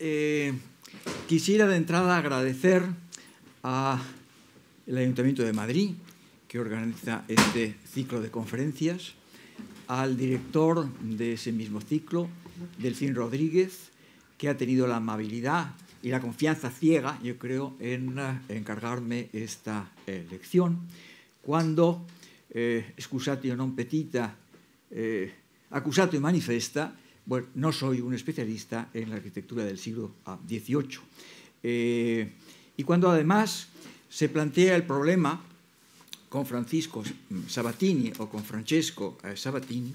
Eh, quisiera de entrada agradecer al Ayuntamiento de Madrid, que organiza este ciclo de conferencias, al director de ese mismo ciclo, Delfín Rodríguez, que ha tenido la amabilidad y la confianza ciega, yo creo, en eh, encargarme esta elección eh, lección, cuando, eh, excusatio non petita, eh, y manifesta, bueno, no soy un especialista en la arquitectura del siglo XVIII. Ah, eh, y cuando además se plantea el problema con Francisco Sabatini o con Francesco eh, Sabatini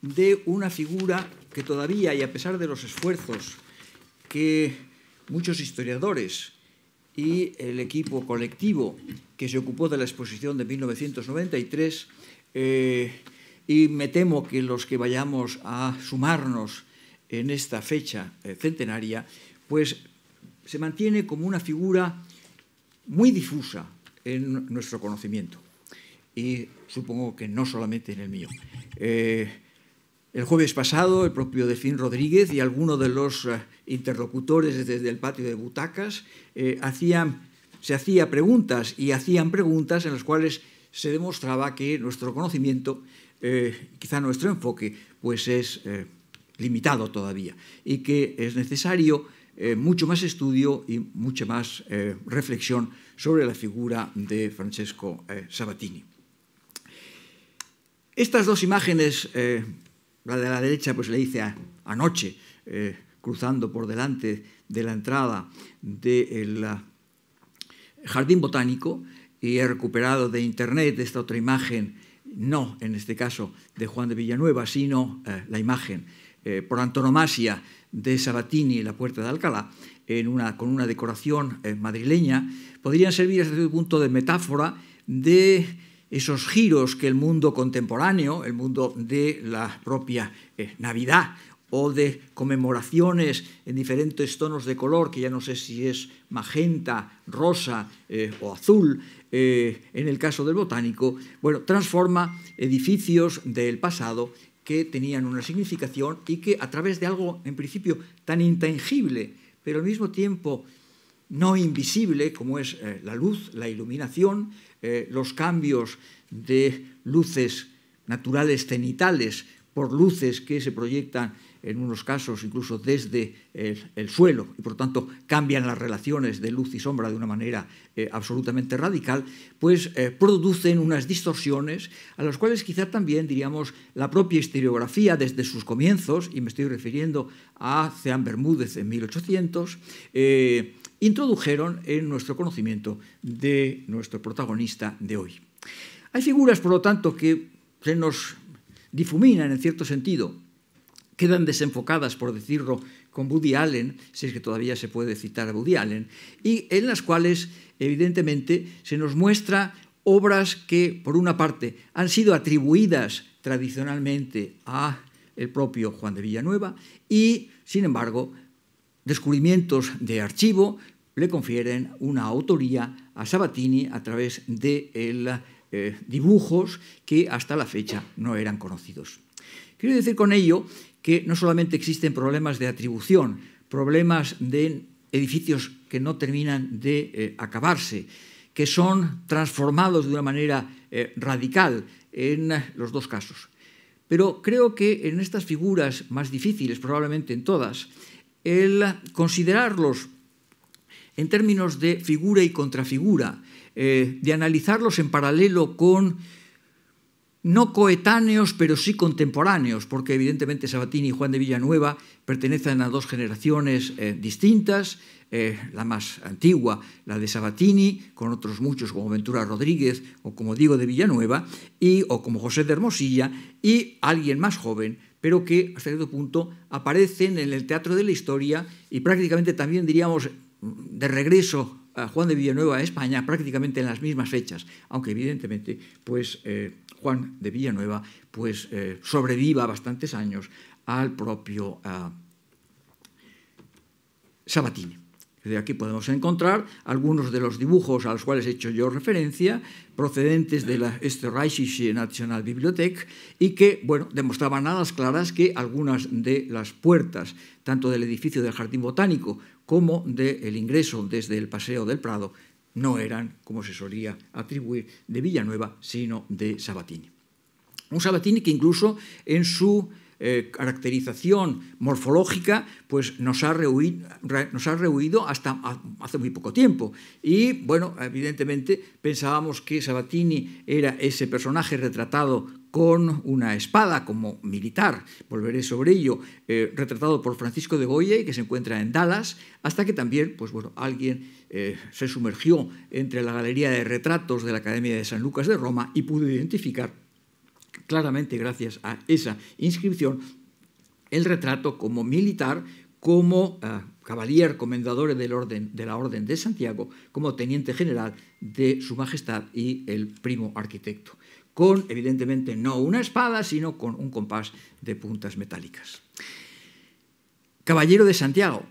de una figura que todavía, y a pesar de los esfuerzos que muchos historiadores y el equipo colectivo que se ocupó de la exposición de 1993, y me temo que los que vayamos a sumarnos en esta fecha eh, centenaria, pues se mantiene como una figura muy difusa en nuestro conocimiento y supongo que no solamente en el mío. Eh, el jueves pasado, el propio defín Rodríguez y algunos de los eh, interlocutores desde el patio de butacas hacían, se hacían preguntas y hacían preguntas en las cuales se demostraba que nuestro conocimiento eh, quizá nuestro enfoque pues es eh, limitado todavía y que es necesario eh, mucho más estudio y mucha más reflexión sobre la figura de Francesco Sabatini. Estas dos imágenes, la de la derecha pues le hice anoche, cruzando por delante de la entrada del jardín botánico y he recuperado de internet esta otra imagen no en este caso de Juan de Villanueva, sino eh, la imagen eh, por antonomasia de Sabatini en la Puerta de Alcalá, con una decoración eh, madrileña, podrían servir desde cierto punto de metáfora de esos giros que el mundo contemporáneo, el mundo de la propia Navidad o de conmemoraciones en diferentes tonos de color, que ya no sé si es magenta, rosa eh, o azul, eh, en el caso del botánico, bueno, transforma edificios del pasado que tenían una significación y que a través de algo en principio tan intangible, pero al mismo tiempo no invisible, como es eh, la luz, la iluminación, los cambios de luces naturales cenitales por luces que se proyectan en unos casos incluso desde el, suelo, y por lo tanto cambian las relaciones de luz y sombra de una manera eh, absolutamente radical, pues eh, producen unas distorsiones a las cuales quizá también, diríamos, la propia historiografía desde sus comienzos, y me estoy refiriendo a Cean Bermúdez en 1800, eh, introdujeron en nuestro conocimiento de nuestro protagonista de hoy. Hay figuras, por lo tanto, que se nos difuminan en cierto sentido quedan desenfocadas, por decirlo, con Woody Allen, si es que todavía se puede citar a Woody Allen, y en las cuales, evidentemente, se nos muestra obras que, por una parte, han sido atribuidas tradicionalmente a el propio Juan de Villanueva y, sin embargo, descubrimientos de archivo le confieren una autoría a Sabatini a través de eh, dibujos que hasta la fecha no eran conocidos. Quiero decir con ello que no solamente existen problemas de atribución, problemas de edificios que no terminan de eh, acabarse, que son transformados de una manera eh, radical en los dos casos. Pero creo que en estas figuras más difíciles, probablemente en todas, el considerarlos en términos de figura y contrafigura, eh, de analizarlos en paralelo con no coetáneos, pero sí contemporáneos, porque evidentemente Sabatini y Juan de Villanueva pertenecen a dos generaciones eh, distintas, eh, la más antigua, la de Sabatini, con otros muchos como Ventura Rodríguez o como Diego de Villanueva, y, o como José de Hermosilla, y alguien más joven, pero que hasta cierto punto aparecen en el teatro de la historia y prácticamente también diríamos de regreso a Juan de Villanueva a España prácticamente en las mismas fechas, aunque evidentemente pues eh, Juan de Villanueva pues, eh, sobreviva bastantes años al propio ah, Sabatini. de Aquí podemos encontrar algunos de los dibujos a los cuales he hecho yo referencia, procedentes de la National este Nationalbibliothek, y que bueno, demostraban a las claras que algunas de las puertas, tanto del edificio del Jardín Botánico como del ingreso desde el Paseo del Prado, no eran, como se solía atribuir, de Villanueva, sino de Sabatini. Un Sabatini que incluso en su eh, caracterización morfológica, pues nos ha, rehuido, hasta hace muy poco tiempo. Y bueno, evidentemente pensábamos que Sabatini era ese personaje retratado con una espada como militar, volveré sobre ello, eh, retratado por Francisco de y que se encuentra en Dallas, hasta que también pues, bueno, alguien eh, se sumergió entre la galería de retratos de la Academia de San Lucas de Roma y pudo identificar claramente, gracias a esa inscripción, el retrato como militar, como eh, caballero comendador de la Orden de Santiago, como teniente general de Su Majestad y el primo arquitecto con evidentemente no una espada, sino con un compás de puntas metálicas. Caballero de Santiago.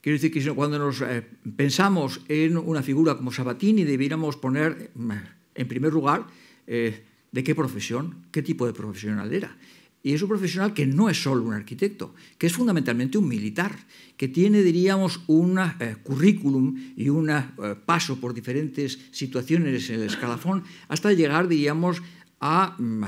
Quiero decir que cuando nos eh, pensamos en una figura como Sabatini, debiéramos poner eh, en primer lugar eh, de qué profesión, qué tipo de profesional era. Y es un profesional que no es solo un arquitecto, que es fundamentalmente un militar, que tiene, diríamos, un currículum y un paso por diferentes situaciones en el escalafón hasta llegar, diríamos, a mm,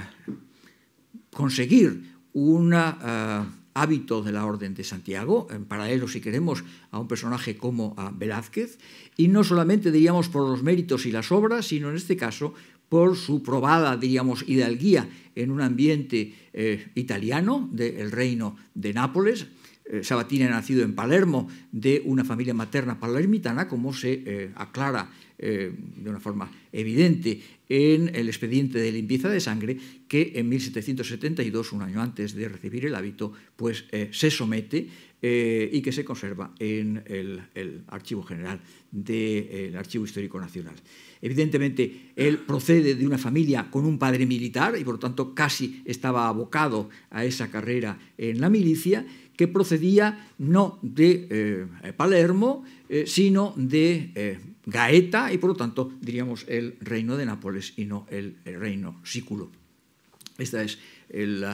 conseguir un eh, hábito de la Orden de Santiago, en paralelo, si queremos, a un personaje como a Velázquez, y no solamente, diríamos, por los méritos y las obras, sino en este caso por su probada, diríamos, hidalguía en un ambiente eh, italiano del reino de Nápoles, eh, Sabatini nacido en Palermo, de una familia materna palermitana, como se eh, aclara eh, de una forma evidente en el expediente de limpieza de sangre, que en 1772, un año antes de recibir el hábito, pues se somete y que se conserva en el, Archivo General del Archivo Histórico Nacional. Evidentemente, él procede de una familia con un padre militar y, por lo tanto, casi estaba abocado a esa carrera en la milicia que procedía no de eh, eh, Palermo, eh, sino de Gaeta y por lo tanto diríamos el reino de Nápoles y no el, reino sículo. Este es el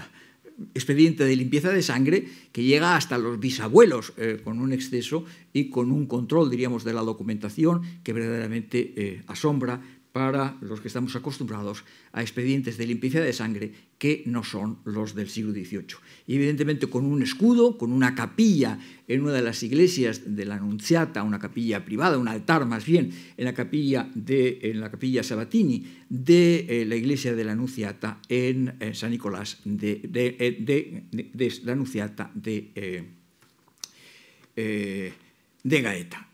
expediente de limpieza de sangre que llega hasta los bisabuelos con un exceso y con un control, diríamos, de la documentación que verdaderamente asombra para los que estamos acostumbrados a expedientes de limpieza de sangre que no son los del siglo XVIII. Y evidentemente con un escudo, con una capilla en una de las iglesias de la Anunciata, una capilla privada, un altar más bien, en la capilla, de, en la capilla Sabatini de eh, la iglesia de la Anunciata en, eh, San Nicolás, de, la Anunciata eh, de, de Gaeta.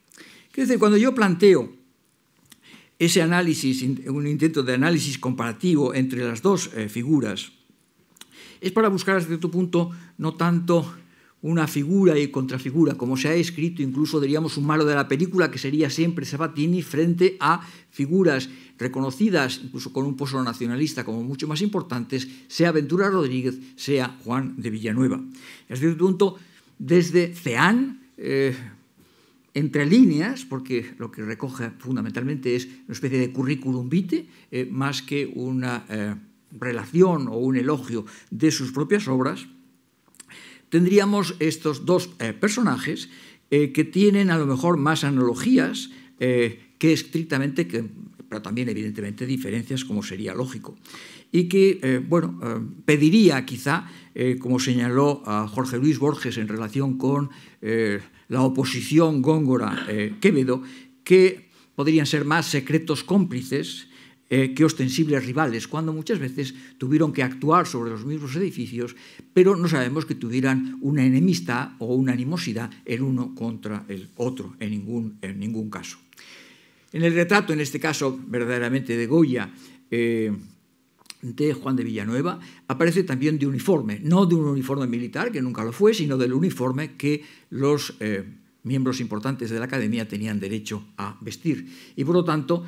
cuando yo planteo ese análisis, un intento de análisis comparativo entre las dos eh, figuras, es para buscar hasta cierto punto no tanto una figura y contrafigura, como se ha escrito incluso, diríamos, un malo de la película, que sería siempre Sabatini frente a figuras reconocidas, incluso con un pozo nacionalista, como mucho más importantes, sea Ventura Rodríguez, sea Juan de Villanueva. Hasta cierto punto, desde CEAN, eh, entre líneas, porque lo que recoge fundamentalmente es una especie de currículum vitae, eh, más que una eh, relación o un elogio de sus propias obras, tendríamos estos dos eh, personajes que tienen a lo mejor más analogías que estrictamente, pero también evidentemente diferencias, como sería lógico. Y que, bueno, pediría quizá, como señaló Jorge Luis Borges en relación con la oposición Góngora-Quevedo, eh, que podrían ser más secretos cómplices eh, que ostensibles rivales, cuando muchas veces tuvieron que actuar sobre los mismos edificios, pero no sabemos que tuvieran una enemistad o una animosidad el uno contra el otro, en ningún, en ningún caso. En el retrato, en este caso verdaderamente de Goya, eh, de Juan de Villanueva aparece también de uniforme, no de un uniforme militar, que nunca lo fue, sino del uniforme que los eh, miembros importantes de la academia tenían derecho a vestir. Y por lo tanto,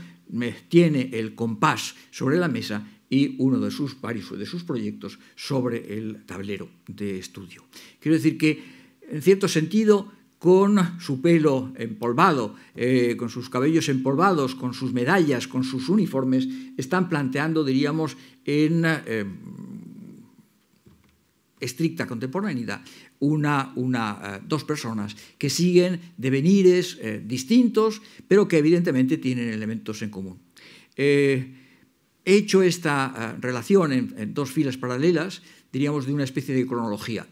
tiene el compás sobre la mesa y uno de sus varios de sus proyectos sobre el tablero de estudio. Quiero decir que, en cierto sentido, con su pelo empolvado, eh, con sus cabellos empolvados, con sus medallas, con sus uniformes, están planteando, diríamos, en eh, estricta contemporaneidad, una, una, eh, dos personas que siguen devenires distintos, pero que evidentemente tienen elementos en común. hecho esta relación en dos filas paralelas, diríamos, de una especie de cronología.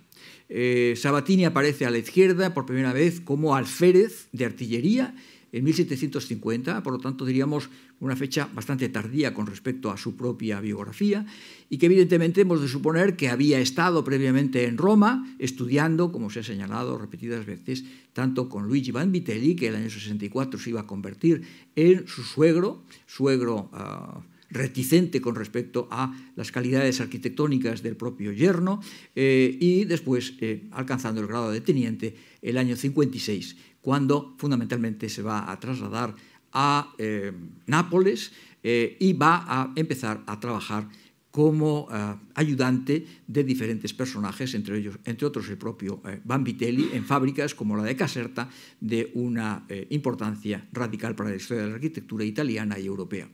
Eh, Sabatini aparece a la izquierda por primera vez como alférez de artillería en 1750, por lo tanto diríamos una fecha bastante tardía con respecto a su propia biografía, y que evidentemente hemos de suponer que había estado previamente en Roma estudiando, como se ha señalado repetidas veces, tanto con Luigi Van Vitelli, que en el año 64 se iba a convertir en su suegro, suegro... Ah, reticente con respecto a las calidades arquitectónicas del propio yerno eh, y después eh, alcanzando el grado de teniente el año 56, cuando fundamentalmente se va a trasladar a eh, Nápoles y va a empezar a trabajar como ayudante de diferentes personajes, entre, ellos, entre otros el propio Van en fábricas como la de Caserta, de una importancia radical para la historia de la arquitectura italiana y europea.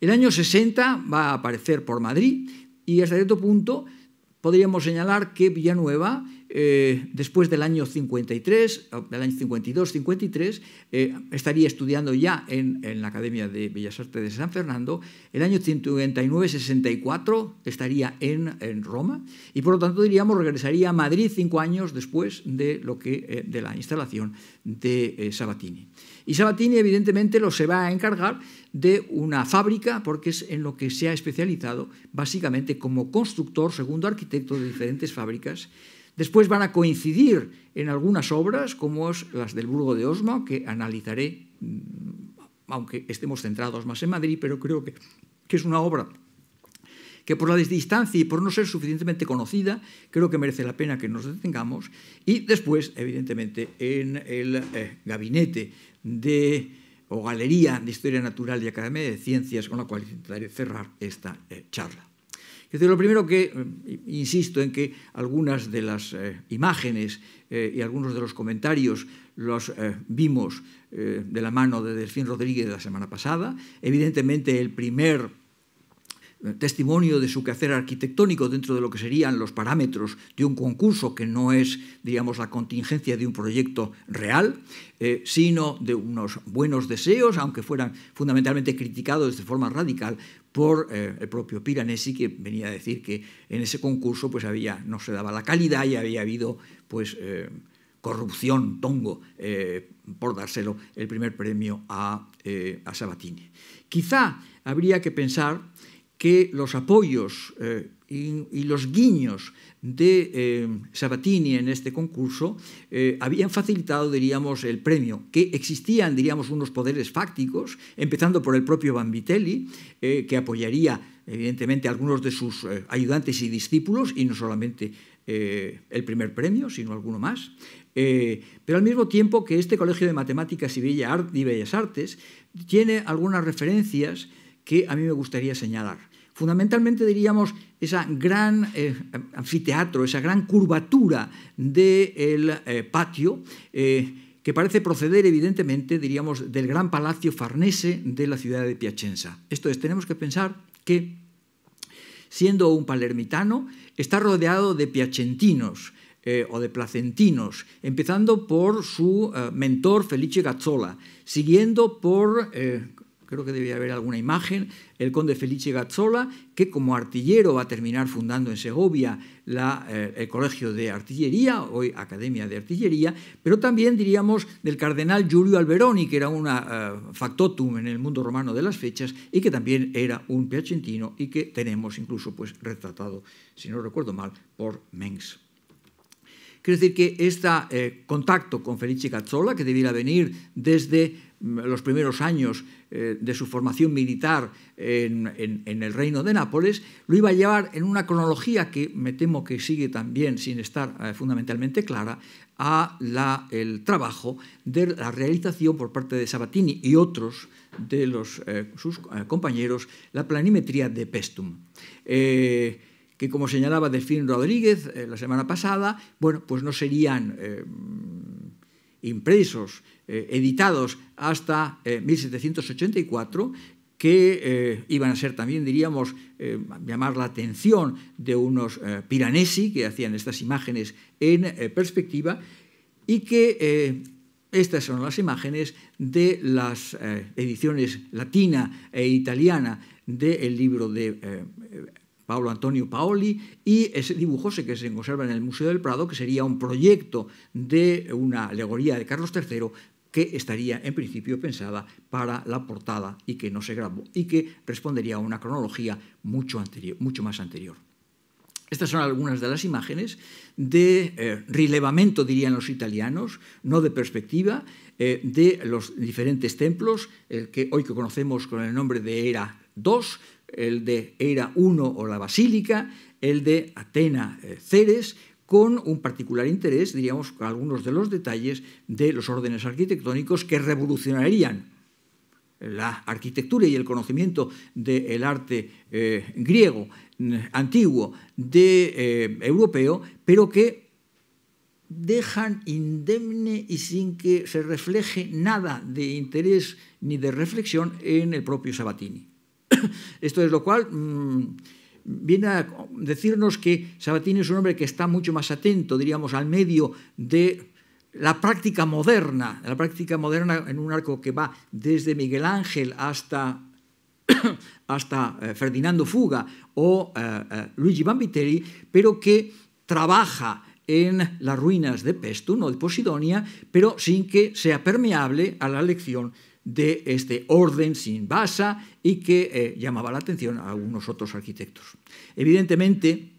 El año 60 va a aparecer por Madrid y hasta cierto punto podríamos señalar que Villanueva, eh, después del año 53, del año 52-53, eh, estaría estudiando ya en, la Academia de Bellas Artes de San Fernando, el año 59-64 estaría en, Roma y por lo tanto diríamos regresaría a Madrid cinco años después de, lo que, eh, de la instalación de Sabatini. Y Sabatini evidentemente lo se va a encargar de una fábrica, porque es en lo que se ha especializado básicamente como constructor, segundo arquitecto de diferentes fábricas. Después van a coincidir en algunas obras, como es las del Burgo de Osma, que analizaré, mm, aunque estemos centrados más en Madrid, pero creo que, que es una obra que por la distancia y por no ser suficientemente conocida, creo que merece la pena que nos detengamos. Y después, evidentemente, en el eh, gabinete de o Galería de Historia Natural y Academia de Ciencias, con la cual intentaré cerrar esta eh, charla. lo primero que, eh, insisto en que algunas de las imágenes y algunos de los comentarios los vimos de la mano de Delfín Rodríguez la semana pasada. Evidentemente, el primer testimonio de su quehacer arquitectónico dentro de lo que serían los parámetros de un concurso que no es, digamos, la contingencia de un proyecto real, eh, sino de unos buenos deseos, aunque fueran fundamentalmente criticados de forma radical por eh, el propio Piranesi, que venía a decir que en ese concurso pues, había, no se daba la calidad y había habido pues, eh, corrupción, tongo, por dárselo el primer premio a, a Sabatini. Quizá habría que pensar que los apoyos eh, y, los guiños de eh, Sabatini en este concurso eh, habían facilitado, diríamos, el premio, que existían, diríamos, unos poderes fácticos, empezando por el propio Bambitelli, que apoyaría, evidentemente, algunos de sus ayudantes y discípulos, y no solamente el primer premio, sino alguno más. pero al mismo tiempo que este Colegio de Matemáticas y Bellas Artes tiene algunas referencias que a mí me gustaría señalar. Fundamentalmente diríamos esa gran eh, anfiteatro, esa gran curvatura del eh, patio eh, que parece proceder evidentemente, diríamos, del gran palacio farnese de la ciudad de Piacenza. Esto es, tenemos que pensar que, siendo un palermitano, está rodeado de piacentinos o de placentinos, empezando por su mentor Felice Gazzola, siguiendo por creo que debía haber alguna imagen, el conde Felice Gazzola, que como artillero va a terminar fundando en Segovia la, eh, el Colegio de Artillería, hoy Academia de Artillería, pero también diríamos del cardenal Giulio Alberoni, que era un eh, factotum en el mundo romano de las fechas y que también era un piacentino y que tenemos incluso pues, retratado, si no recuerdo mal, por Mengs. Quiero decir que este contacto con Felice Gazzola, que debiera venir desde mm, los primeros años eh, de su formación militar en, el reino de Nápoles, lo iba a llevar en una cronología que me temo que sigue también sin estar eh, fundamentalmente clara a la, el trabajo de la realización por parte de Sabatini y otros de los, eh, sus compañeros la planimetría de Pestum que como señalaba Delfín Rodríguez la semana pasada, bueno, pues no serían impresos, eh, editados hasta 1784, eh, que eh, iban a ser también, diríamos, llamar la atención de unos piranesi que hacían estas imágenes en perspectiva y que estas son las imágenes de las ediciones latina e italiana del libro de Pablo Antonio Paoli, y ese dibujo que se conserva en el Museo del Prado, que sería un proyecto de una alegoría de Carlos III que estaría en principio pensada para la portada y que no se grabó y que respondería a una cronología mucho, anterior, mucho más anterior. Estas son algunas de las imágenes de eh, relevamiento, dirían los italianos, no de perspectiva, eh, de los diferentes templos, el que hoy que conocemos con el nombre de Era II, el de Era I o la Basílica, el de Atena eh, Ceres, con un particular interés, diríamos, algunos de los detalles de los órdenes arquitectónicos que revolucionarían la arquitectura y el conocimiento del arte eh, griego mm, antiguo eh, europeo, pero que dejan indemne y sin que se refleje nada de interés ni de reflexión en el propio Sabatini. Esto es lo cual mm, viene a decirnos que Sabatini es un hombre que está mucho más atento, diríamos, al medio de la práctica moderna, la práctica moderna en un arco que va desde Miguel Ángel hasta eh, Ferdinando Fuga o eh, eh, Luigi Bambiteri, pero que trabaja en las ruinas de Pestum o de Posidonia, pero sin que sea permeable a la lección de este orden sin basa y que eh, llamaba la atención a algunos otros arquitectos. Evidentemente,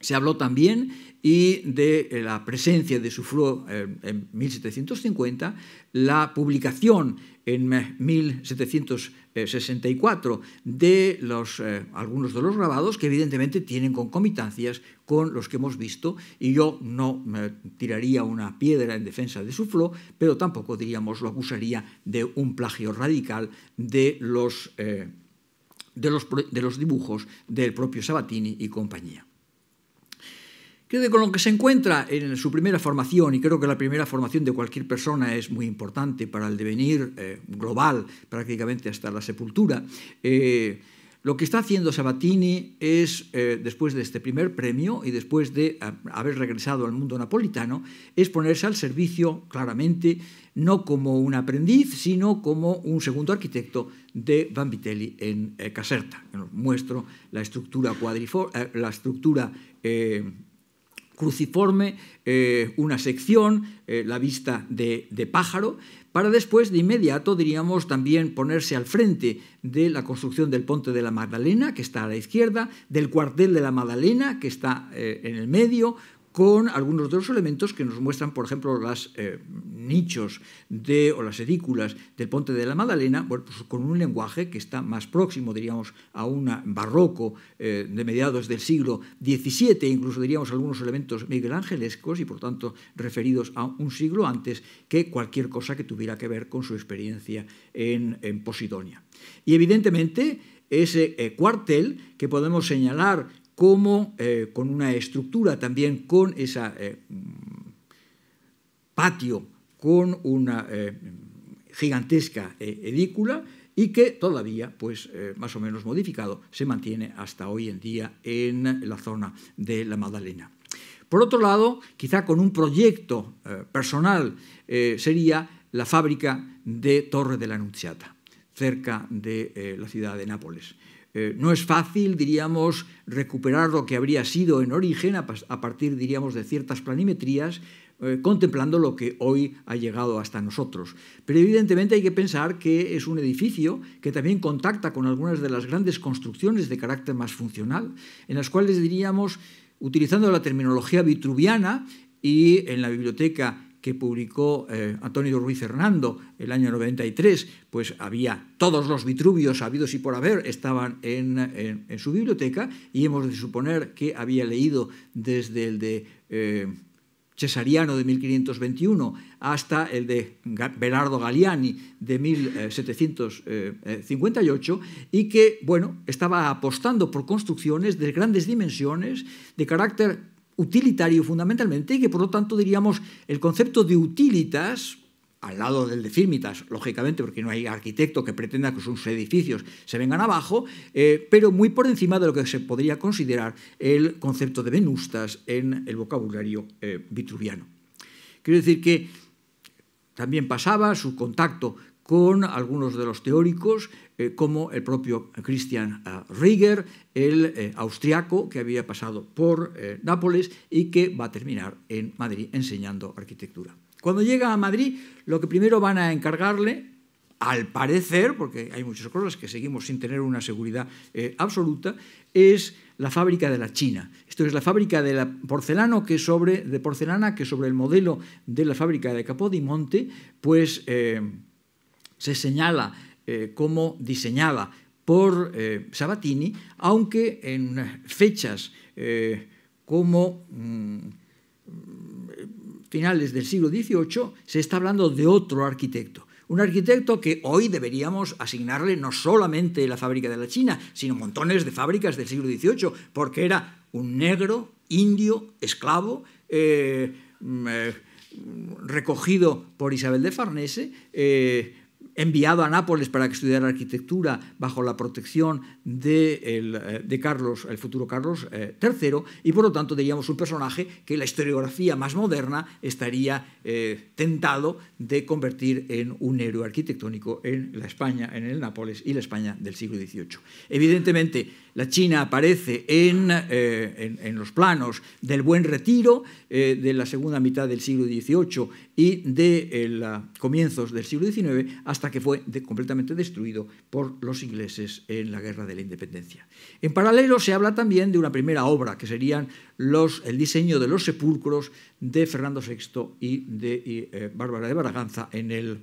se habló también y de eh, la presencia de Soufflot eh, en 1750, la publicación en 1764 de los, eh, algunos de los grabados que evidentemente tienen concomitancias con los que hemos visto y yo no me tiraría una piedra en defensa de Soufflot, pero tampoco diríamos lo acusaría de un plagio radical de los, de los dibujos del propio Sabatini y compañía. Creo que con lo que se encuentra en su primera formación, y creo que la primera formación de cualquier persona es muy importante para el devenir eh, global, prácticamente hasta la sepultura, eh, lo que está haciendo Sabatini es, eh, después de este primer premio y después de haber regresado al mundo napolitano, es ponerse al servicio claramente, no como un aprendiz, sino como un segundo arquitecto de Vanvitelli en Caserta. muestro la estructura, la estructura cruciforme, eh, una sección, eh, la vista de, pájaro, para después de inmediato, diríamos, también ponerse al frente de la construcción del Ponte de la Magdalena, que está a la izquierda, del cuartel de la Magdalena, que está eh, en el medio, con algunos de los elementos que nos muestran, por ejemplo, las eh, nichos de, o las edículas del Ponte de la Magdalena, pues con un lenguaje que está más próximo, diríamos, a un barroco eh, de mediados del siglo XVII, incluso diríamos algunos elementos miguelangelescos y, por tanto, referidos a un siglo antes que cualquier cosa que tuviera que ver con su experiencia en, Posidonia. Y, evidentemente, ese eh, cuartel que podemos señalar como eh, con una estructura también, con ese eh, patio, con una eh, gigantesca edícula y que todavía, pues más o menos modificado, se mantiene hasta hoy en día en la zona de la Magdalena. Por otro lado, quizá con un proyecto personal sería la fábrica de Torre de la Anunciata, cerca de la ciudad de Nápoles eh, no es fácil, diríamos, recuperar lo que habría sido en origen a, partir, diríamos, de ciertas planimetrías, eh, contemplando lo que hoy ha llegado hasta nosotros. Pero evidentemente hay que pensar que es un edificio que también contacta con algunas de las grandes construcciones de carácter más funcional, en las cuales diríamos, utilizando la terminología vitruviana y en la biblioteca que publicó eh, Antonio Ruiz Hernando el año 93, pues había todos los Vitruvios habidos y por haber, estaban en, su biblioteca y hemos de suponer que había leído desde el de... Eh, Cesariano de 1521 hasta el de Bernardo Galiani de 1758 eh, y que, bueno, estaba apostando por construcciones de grandes dimensiones, de carácter utilitario fundamentalmente y que por lo tanto diríamos el concepto de utilitas, al lado del de firmitas, lógicamente, porque no hay arquitecto que pretenda que sus edificios se vengan abajo, eh, pero muy por encima de lo que se podría considerar el concepto de venustas en el vocabulario eh, vitruviano. Quiero decir que también pasaba su contacto con algunos de los teóricos, eh, como el propio Christian eh, Rieger, el eh, austriaco que había pasado por Nápoles y que va a terminar en Madrid enseñando arquitectura. Cuando llega a Madrid, lo que primero van a encargarle, al parecer, porque hay muchas cosas que seguimos sin tener una seguridad absoluta, es la fábrica de la China. Esto es la fábrica de la porcelano que sobre, de porcelana que sobre el modelo de la fábrica de Capodimonte, pues se señala eh, como diseñada por eh, Sabatini, aunque en fechas eh, como mm, finales del siglo XVIII se está hablando de otro arquitecto. Un arquitecto que hoy deberíamos asignarle no solamente la fábrica de la China, sino montones de fábricas del siglo XVIII, porque era un negro, indio, esclavo, mm, recogido por Isabel de Farnese, enviado a Nápoles para que estudiara arquitectura bajo la protección de, eh, Carlos, el futuro Carlos III, eh, y por lo tanto diríamos un personaje que la historiografía más moderna estaría eh, tentado de convertir en un héroe arquitectónico en la España, en el Nápoles y la España del siglo XVIII. Evidentemente, la China aparece en los planos del buen retiro de la segunda mitad del siglo XVIII y de eh, comienzos del siglo XIX hasta que fue completamente destruido por los ingleses en la Guerra de la Independencia. En paralelo se habla también de una primera obra que serían el diseño de los sepulcros de Fernando VI y de eh, Bárbara de Baraganza en, el,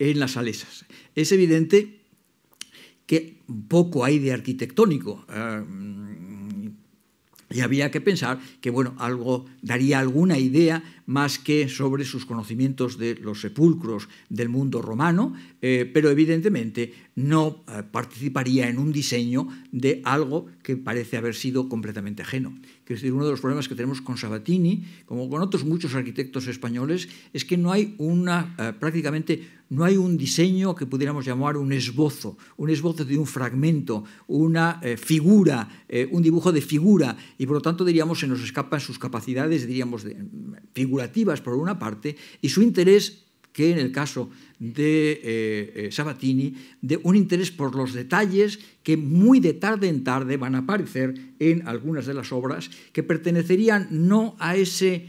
en las Salesas. Es evidente que poco hay de arquitectónico. Ah, y había que pensar que, bueno, algo daría alguna idea más que sobre sus conocimientos de los sepulcros del mundo romano, eh, pero evidentemente no eh, participaría en un diseño de algo que parece haber sido completamente ajeno. Que es decir, uno de los problemas que tenemos con Sabatini, como con otros muchos arquitectos españoles, es que no hay una eh, prácticamente no hay un diseño que pudiéramos llamar un esbozo, un esbozo de un fragmento, una eh, figura, eh, un dibujo de figura, y por lo tanto diríamos se nos escapan sus capacidades, diríamos, figurativas por una parte, y su interés que en el caso de eh, Sabatini, de un interés por los detalles que muy de tarde en tarde van a aparecer en algunas de las obras que pertenecerían no a ese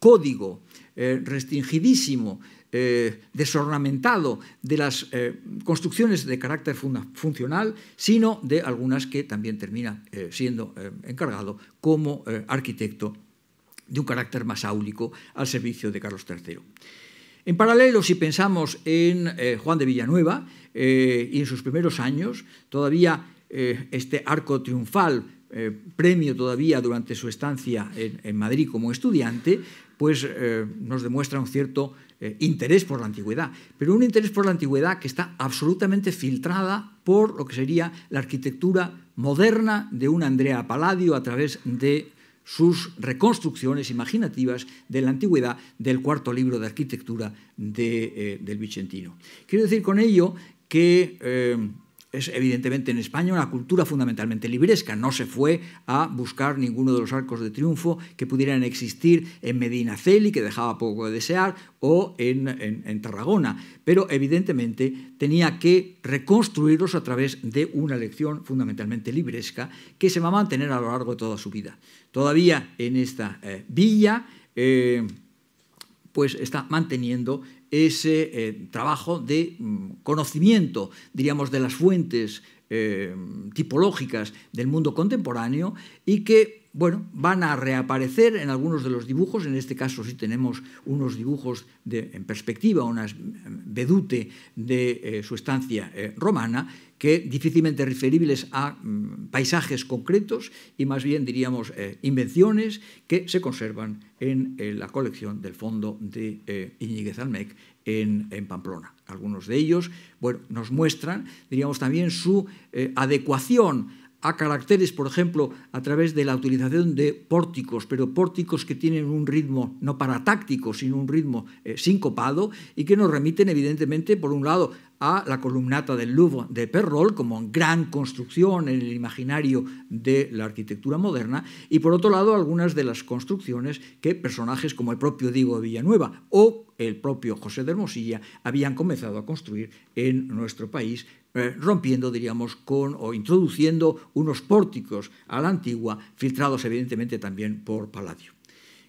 código restringidísimo eh, desornamentado de las eh, construcciones de carácter funcional, sino de algunas que también termina eh, siendo encargado como arquitecto de un carácter más áulico al servicio de Carlos III. En paralelo, si pensamos en Juan de Villanueva y en sus primeros años, todavía este arco triunfal eh, premio todavía durante su estancia en, Madrid como estudiante, pues eh, nos demuestra un cierto eh, interés por la antigüedad, pero un interés por la antigüedad que está absolutamente filtrada por lo que sería la arquitectura moderna de un Andrea Palladio a través de sus reconstrucciones imaginativas de la antigüedad del cuarto libro de arquitectura del Vicentino. Quiero decir con ello que es evidentemente en España una cultura fundamentalmente libresca. No se fue a buscar ninguno de los arcos de triunfo que pudieran existir en Celi, que dejaba poco de desear, o en, Tarragona. Pero evidentemente tenía que reconstruirlos a través de una lección fundamentalmente libresca que se va a mantener a lo largo de toda su vida. Todavía en esta eh, villa... Eh, pues está manteniendo ese eh, trabajo de mm, conocimiento, diríamos, de las fuentes eh, tipológicas del mundo contemporáneo y que bueno, van a reaparecer en algunos de los dibujos, en este caso sí tenemos unos dibujos en perspectiva, unas mm, vedute de eh, su estancia eh, romana, que difícilmente referibles a mm, paisajes concretos y más bien diríamos eh, invenciones que se conservan en la colección del fondo de Iñiguez Almec en, en, Pamplona. Algunos de ellos bueno, nos muestran, diríamos también, su adecuación a caracteres, por ejemplo, a través de la utilización de pórticos, pero pórticos que tienen un ritmo no paratáctico, sino un ritmo eh, sincopado y que nos remiten evidentemente, por un lado, a la columnata del Louvre de Perrol como gran construcción en el imaginario de la arquitectura moderna y por otro lado algunas de las construcciones que personajes como el propio Diego de Villanueva o el propio José de Hermosilla habían comenzado a construir en nuestro país eh, rompiendo, diríamos, con o introduciendo unos pórticos a la antigua, filtrados evidentemente también por Palladio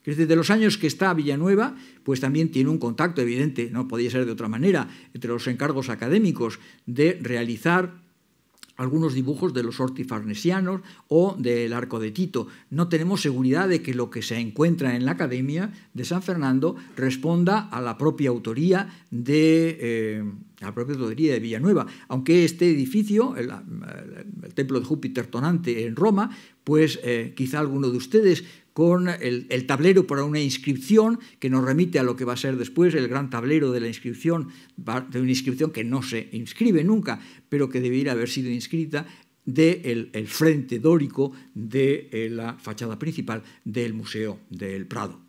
Desde los años que está Villanueva, pues también tiene un contacto evidente, no podía ser de otra manera, entre los encargos académicos de realizar algunos dibujos de los ortifarnesianos o del arco de Tito. No tenemos seguridad de que lo que se encuentra en la Academia de San Fernando responda a la propia autoría de... Eh, la propia tubería de Villanueva. Aunque este edificio, el, templo de Júpiter tonante en Roma, pues eh, quizá alguno de ustedes con el, tablero para una inscripción que nos remite a lo que va a ser después el gran tablero de la inscripción, de una inscripción que no se inscribe nunca, pero que debiera haber sido inscrita del el frente dórico de eh, la fachada principal del Museo del Prado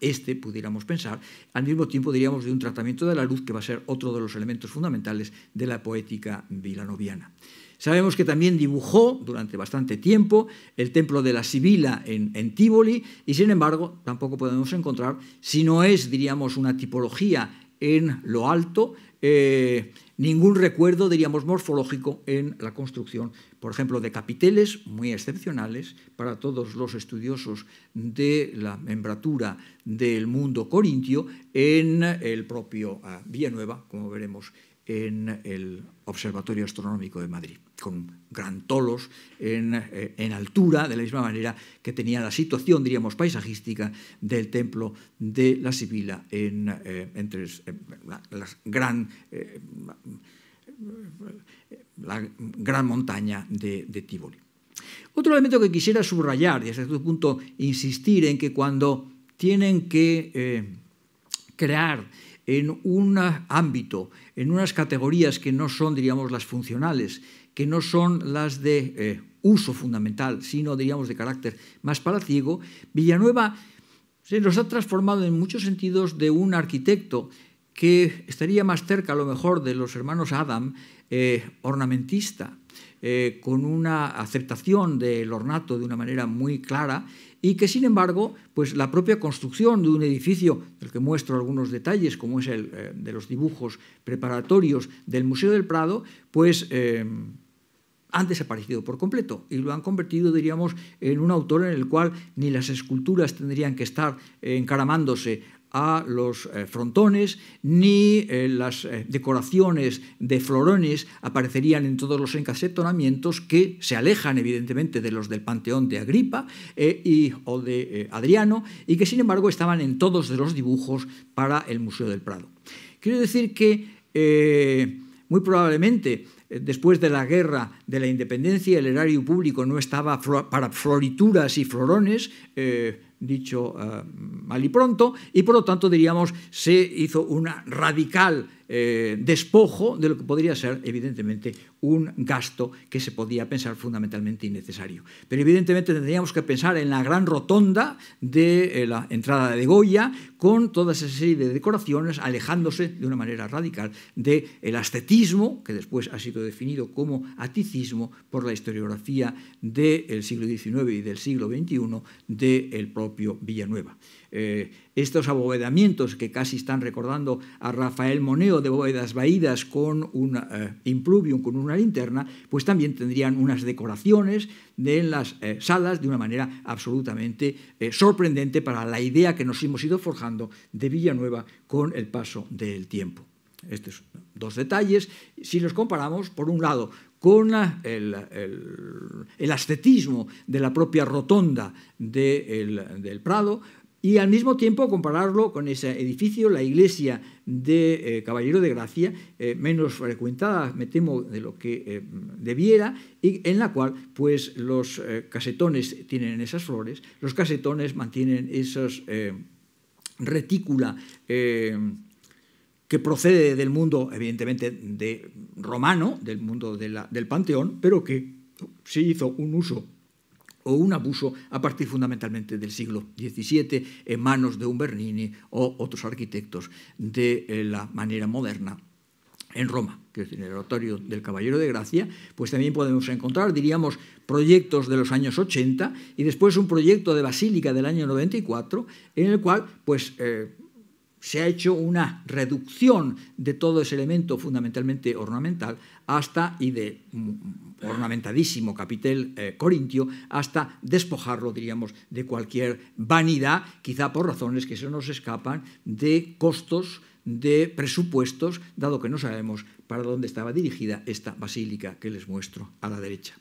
este pudiéramos pensar, al mismo tiempo diríamos de un tratamiento de la luz que va a ser otro de los elementos fundamentales de la poética vilanoviana. Sabemos que también dibujó durante bastante tiempo el templo de la Sibila en, Tívoli y sin embargo tampoco podemos encontrar, si no es, diríamos, una tipología en lo alto, eh, ningún recuerdo, diríamos, morfológico en la construcción por ejemplo, de capiteles muy excepcionales para todos los estudiosos de la membratura del mundo corintio en el propio ah, Villanueva, como veremos en el Observatorio Astronómico de Madrid, con gran tolos eh, en, altura, de la misma manera que tenía la situación, diríamos, paisajística del templo de la Sibila en, eh, entre las gran... Eh, la gran montaña de, de Tivoli. Otro elemento que quisiera subrayar y hasta cierto este punto insistir en que cuando tienen que eh, crear en un ámbito, en unas categorías que no son, diríamos, las funcionales, que no son las de eh, uso fundamental, sino, diríamos, de carácter más palaciego, Villanueva se nos ha transformado en muchos sentidos de un arquitecto que estaría más cerca a lo mejor de los hermanos Adam, eh, ornamentista, eh, con una aceptación del ornato de una manera muy clara y que sin embargo pues la propia construcción de un edificio del que muestro algunos detalles como es el eh, de los dibujos preparatorios del Museo del Prado pues han desaparecido por completo y lo han convertido, diríamos, en un autor en el cual ni las esculturas tendrían que estar encaramándose a los eh, frontones, ni eh, las eh, decoraciones de florones aparecerían en todos los encasetonamientos que se alejan evidentemente de los del Panteón de Agripa y, o de Adriano y que sin embargo estaban en todos de los dibujos para el Museo del Prado. Quiero decir que muy probablemente después de la guerra de la independencia el erario público no estaba para florituras y florones, dicho eh, mal y pronto, y por lo tanto diríamos se hizo una radical eh, despojo de lo que podría ser, evidentemente, un gasto que se podía pensar fundamentalmente innecesario. Pero evidentemente tendríamos que pensar en la gran rotonda de eh, la entrada de Goya, con toda esa serie de decoraciones, alejándose de una manera radical del ascetismo, que después ha sido definido como aticismo por la historiografía del siglo XIX y del siglo XXI del propio Villanueva. Eh, estos abovedamientos que casi están recordando a Rafael Moneo de bóvedas vaídas con un eh, impluvium, con una linterna, pues también tendrían unas decoraciones en las eh, salas de una manera absolutamente sorprendente para la idea que nos hemos ido forjando de Villanueva con el paso del tiempo. Estos dos detalles, si los comparamos, por un lado, con el, ascetismo de la propia rotonda del Prado, y al mismo tiempo compararlo con ese edificio, la iglesia de eh, Caballero de Gracia, eh, menos frecuentada, me temo, de lo que eh, debiera, y en la cual pues, los casetones tienen esas flores, los casetones mantienen esos retícula que procede del mundo, evidentemente, de romano, del mundo del panteón, pero que se hizo un uso o un abuso a partir fundamentalmente del siglo XVII en manos de un Bernini o otros arquitectos de eh, la manera moderna en Roma, que es en el oratorio del Caballero de Gracia, pues también podemos encontrar, diríamos, proyectos de los años 80 y después un proyecto de basílica del año 94, en el cual, pues, eh, se ha hecho una reducción de todo ese elemento fundamentalmente ornamental hasta, y de mm, mm, ornamentadísimo capitel eh, corintio, hasta despojarlo, diríamos, de cualquier vanidad, quizá por razones que se nos escapan de costos, de presupuestos, dado que no sabemos para dónde estaba dirigida esta basílica que les muestro a la derecha.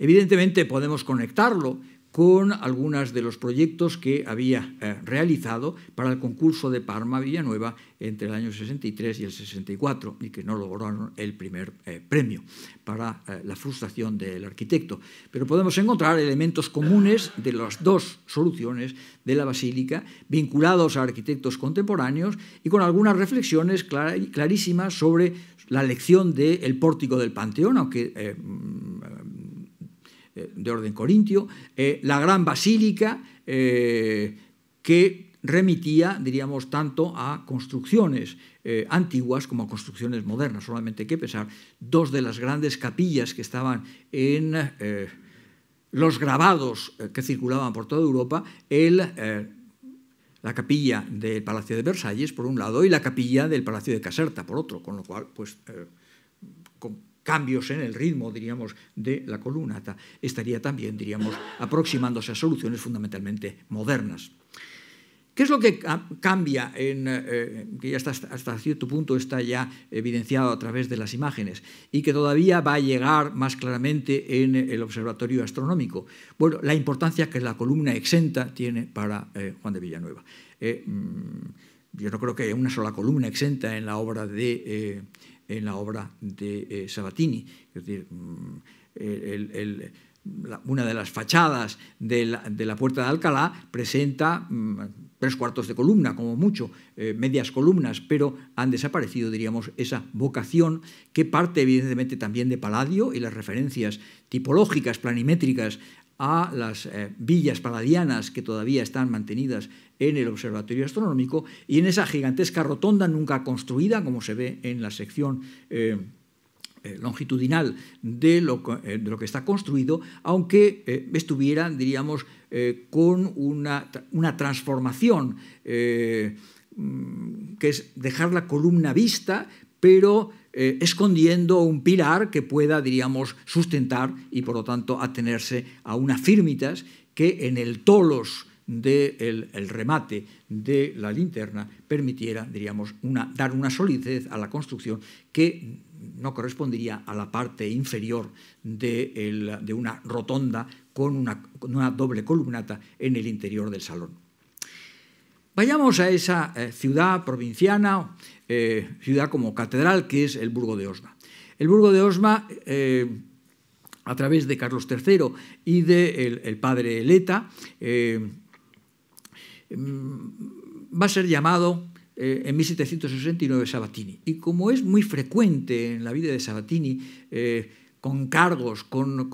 Evidentemente podemos conectarlo con algunos de los proyectos que había eh, realizado para el concurso de Parma-Villanueva entre el año 63 y el 64 y que no lograron el primer eh, premio para eh, la frustración del arquitecto. Pero podemos encontrar elementos comunes de las dos soluciones de la basílica vinculados a arquitectos contemporáneos y con algunas reflexiones clarísimas sobre la elección del pórtico del Panteón, aunque mm, eh, de orden corintio, eh, la gran basílica eh, que remitía, diríamos, tanto a construcciones antiguas como a construcciones modernas. Solamente hay que pensar, dos de las grandes capillas que estaban en los grabados que circulaban por toda Europa, el, la capilla del Palacio de Versalles, por un lado, y la capilla del Palacio de Caserta, por otro, con lo cual, pues, con, cambios en el ritmo, diríamos, de la columnata, estaría también, diríamos, aproximándose a soluciones fundamentalmente modernas. ¿Qué es lo que cambia, en, eh, que ya hasta cierto punto está ya evidenciado a través de las imágenes y que todavía va a llegar más claramente en el observatorio astronómico? Bueno, la importancia que la columna exenta tiene para eh, Juan de Villanueva. Eh, mm, yo no creo que haya una sola columna exenta en la obra de en la obra de eh, Sabatini. Es decir, mm, una de las fachadas de la, de la puerta de Alcalá presenta mm, tres cuartos de columna, como mucho, eh, medias columnas, pero han desaparecido, diríamos, esa vocación que parte evidentemente también de Paladio y las referencias tipológicas, planimétricas a las eh, villas paladianas que todavía están mantenidas en el Observatorio Astronómico y en esa gigantesca rotonda nunca construida, como se ve en la sección eh, eh, longitudinal de lo, que está construido, aunque estuviera, diríamos, con una, una transformación mm, que es dejar la columna vista, pero eh, escondiendo un pilar que pueda, diríamos, sustentar y por lo tanto atenerse a unas firmitas que en el tolos del remate de la linterna permitiera, diríamos, dar una solidez a la construcción que no correspondería a la parte inferior de, una rotonda con una, doble columnata en el interior del salón. Vayamos a esa eh, ciudad provinciana eh, ciudad como catedral, que es el Burgo de Osma. El Burgo de Osma, eh, a través de Carlos III y del de el padre Leta, eh, mm, va a ser llamado en 1769 Sabatini. Y como es muy frecuente en la vida de Sabatini, con cargos, con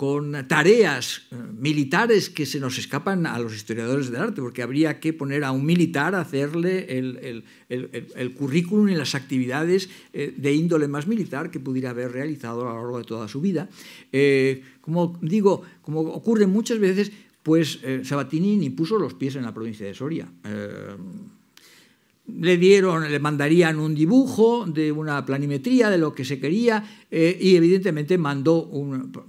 con tareas eh, militares que se nos escapan a los historiadores del arte, porque habría que poner a un militar a hacerle el, el, el, currículum y las actividades eh, de índole más militar que pudiera haber realizado a lo largo de toda su vida. Eh, como digo, como ocurre muchas veces, pues Sabatini ni puso los pies en la provincia de Soria le dieron, le mandarían un dibujo de una planimetría de lo que se quería eh, y evidentemente mandó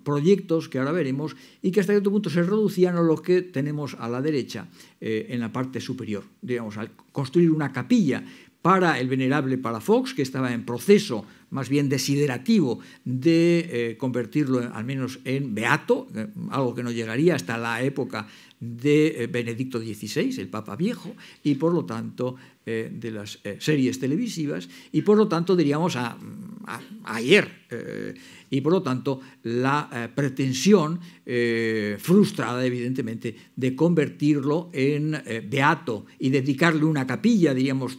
proyectos que ahora veremos y que hasta cierto punto se reducían a los que tenemos a la derecha eh, en la parte superior, digamos, al construir una capilla para el venerable Parafox, que estaba en proceso más bien desiderativo de eh, convertirlo al menos en beato, algo que no llegaría hasta la época de eh, Benedicto XVI, el Papa Viejo, y por lo tanto eh, de las eh, series televisivas, y por lo tanto diríamos a, ayer, y por lo tanto la pretensión frustrada evidentemente de convertirlo en beato y dedicarle una capilla, diríamos,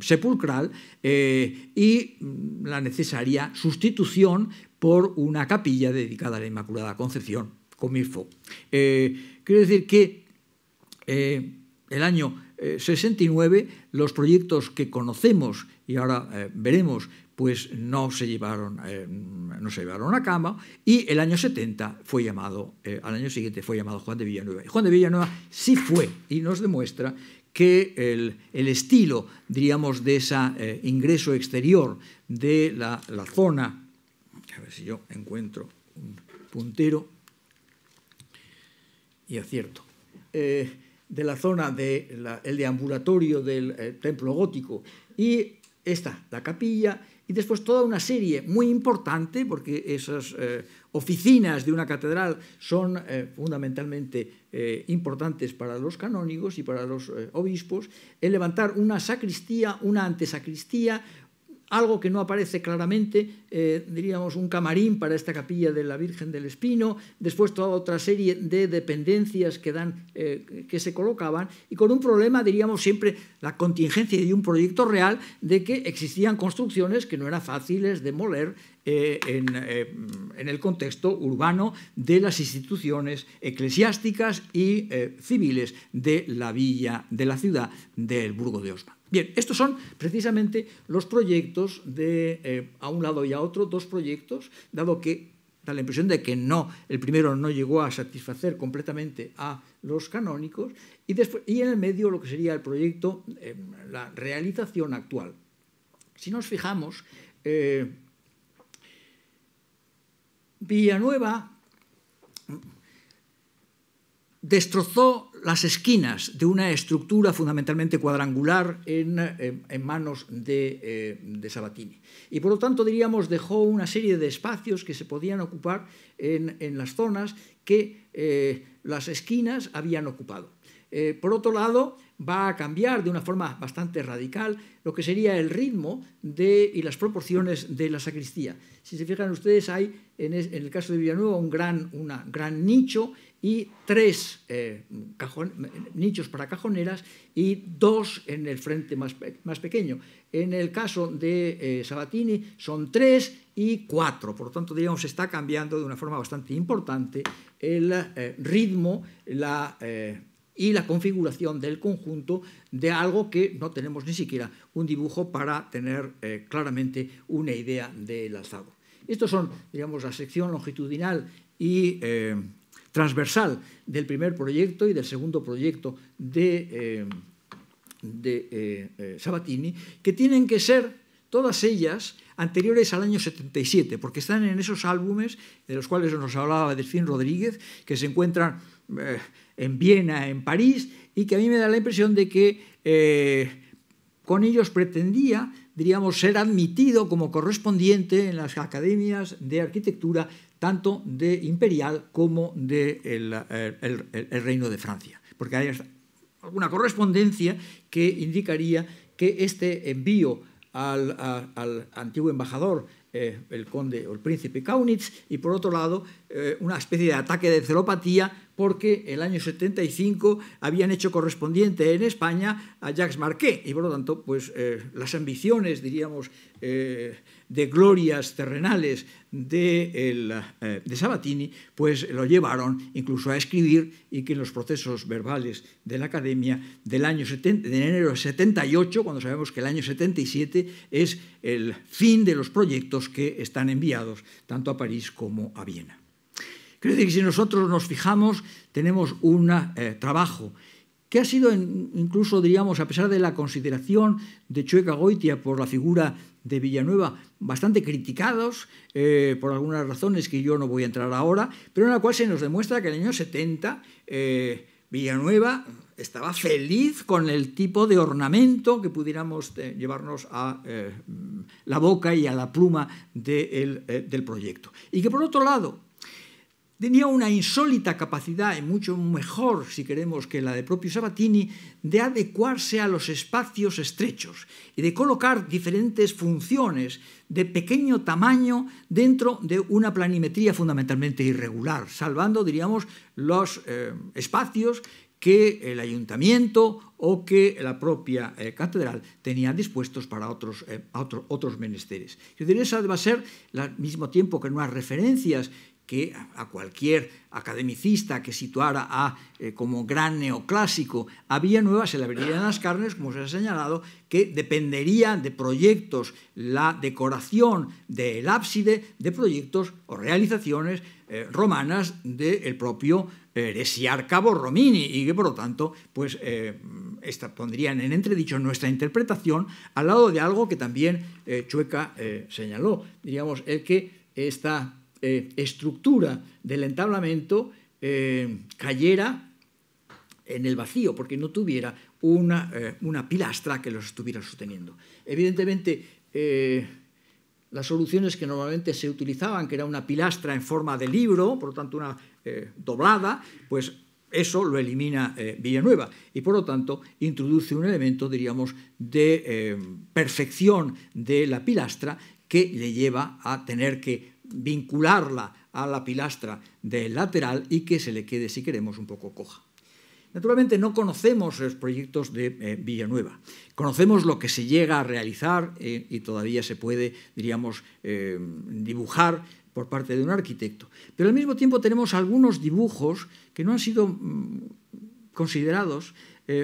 sepulcral, y mm, la necesaria sustitución por una capilla dedicada a la Inmaculada Concepción Comifo. Eh, quiero decir que eh, el año 69 eh, los proyectos que conocemos y ahora veremos pues no se, llevaron, no se llevaron a cama y el año 70 fue llamado, al año siguiente fue llamado Juan de Villanueva. Y Juan de Villanueva sí fue y nos demuestra que el, estilo, diríamos, de ese ingreso exterior de la, la, zona, a ver si yo encuentro un puntero, y acierto. Eh, de la zona del de deambulatorio del eh, templo gótico y esta, la capilla, y después toda una serie muy importante, porque esas eh, oficinas de una catedral son fundamentalmente importantes para los canónigos y para los obispos, el levantar una sacristía, una antesacristía, algo que no aparece claramente, eh, diríamos un camarín para esta capilla de la Virgen del Espino, después toda otra serie de dependencias que, dan, eh, que se colocaban y con un problema, diríamos siempre, la contingencia de un proyecto real de que existían construcciones que no eran fáciles de moler eh, eh, en, el contexto urbano de las instituciones eclesiásticas y eh, civiles de la villa, de la ciudad del Burgo de Osma. Bien, estos son precisamente los proyectos de, a un lado y a otro, dos proyectos, dado que da la impresión de que no, el primero no llegó a satisfacer completamente a los canónicos, y, después, y en el medio lo que sería el proyecto, la realización actual. Si nos fijamos, Villanueva destrozó las esquinas de una estructura fundamentalmente cuadrangular en, manos eh, de, Sabatini. Y por lo tanto, diríamos, dejó una serie de espacios que se podían ocupar en, las zonas que eh, las esquinas habían ocupado. Eh, por otro lado, va a cambiar de una forma bastante radical lo que sería el ritmo de, y las proporciones de la sacristía. Si se fijan ustedes, hay en, el caso de Villanueva un gran, una, gran nicho y tres eh, nichos para cajoneras y dos en el frente más, más pequeño. En el caso de eh, Sabatini son tres y cuatro, por lo tanto, digamos, está cambiando de una forma bastante importante el eh, ritmo, la y la configuración del conjunto de algo que no tenemos ni siquiera un dibujo para tener eh, claramente una idea del alzado. Estos son, digamos, la sección longitudinal y eh, transversal del primer proyecto y del segundo proyecto de, eh, Sabatini, que tienen que ser todas ellas anteriores al año 77, porque están en esos álbumes de los cuales nos hablaba Delfín Rodríguez, que se encuentran en Viena, en París, y que a mí me da la impresión de que eh, con ellos pretendía, diríamos, ser admitido como correspondiente en las academias de arquitectura, tanto de Imperial como del de Reino de Francia, porque hay alguna correspondencia que indicaría que este envío al, antiguo embajador eh, el conde o el príncipe Kaunitz, y por otro lado eh, una especie de ataque de celopatía porque el año 75 habían hecho correspondiente en España a Jacques Marquet y por lo tanto pues, eh, las ambiciones, diríamos, de glorias terrenales de, de, Sabatini pues lo llevaron incluso a escribir y que en los procesos verbales de la academia del año 70, de enero 78, cuando sabemos que el año 77 es el fin de los proyectos, que están enviados tanto a París como a Viena. Creo que si nosotros nos fijamos, tenemos un eh, trabajo que ha sido incluso, diríamos, a pesar de la consideración de Chueca Goitia por la figura de Villanueva, bastante criticados eh, por algunas razones que yo no voy a entrar ahora, pero en la cual se nos demuestra que en el año 70 Villanueva estaba feliz con el tipo de ornamento que pudiéramos eh, llevarnos a eh, la boca y a la pluma eh, del proyecto. Y que por otro lado, tenía una insólita capacidad, y mucho mejor si queremos que la de propio Sabatini, de adecuarse a los espacios estrechos y de colocar diferentes funciones de pequeño tamaño dentro de una planimetría fundamentalmente irregular, salvando, diríamos, los eh, espacios que el ayuntamiento o que la propia eh, catedral tenían dispuestos para eh, otros, menesteres. Yo diría, esa va a ser, al mismo tiempo que no hay referencias que a cualquier academicista que situara a, eh, como gran neoclásico había nuevas se le las carnes, como se ha señalado, que dependerían de proyectos, la decoración del ábside, de proyectos o realizaciones eh, romanas del propio propio cabo Romini, y que por lo tanto pues, eh, esta, pondrían en entredicho nuestra interpretación al lado de algo que también Chueca señaló, diríamos, el que esta eh, estructura del entablamento eh, cayera en el vacío, porque no tuviera una, eh, pilastra que los estuviera sosteniendo. Evidentemente, las soluciones que normalmente se utilizaban, que era una pilastra en forma de libro, por lo tanto una doblada, pues eso lo elimina Villanueva y por lo tanto introduce un elemento, diríamos, de perfección de la pilastra que le lleva a tener que vincularla a la pilastra del lateral y que se le quede, si queremos, un poco coja. Naturalmente no conocemos los proyectos de eh, Villanueva, conocemos lo que se llega a realizar eh, y todavía se puede, diríamos, eh, dibujar por parte de un arquitecto. Pero al mismo tiempo tenemos algunos dibujos que no han sido mm, considerados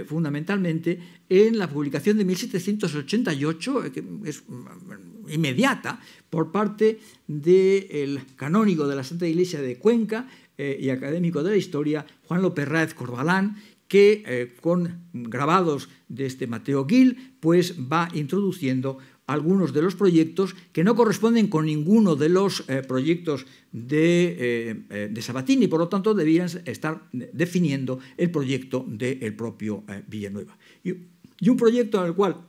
fundamentalmente en la publicación de 1788, que es mm, inmediata por parte del canónico canónigo de la Santa Iglesia de Cuenca eh, y académico de la historia, Juan López Ráez Corbalán, que eh, con grabados de este Mateo Gil, pues va introduciendo algunos de los proyectos que no corresponden con ninguno de los eh, proyectos de, eh, y Sabatini, por lo tanto debían estar definiendo el proyecto del el propio Villanueva. Y, y, un proyecto en el cual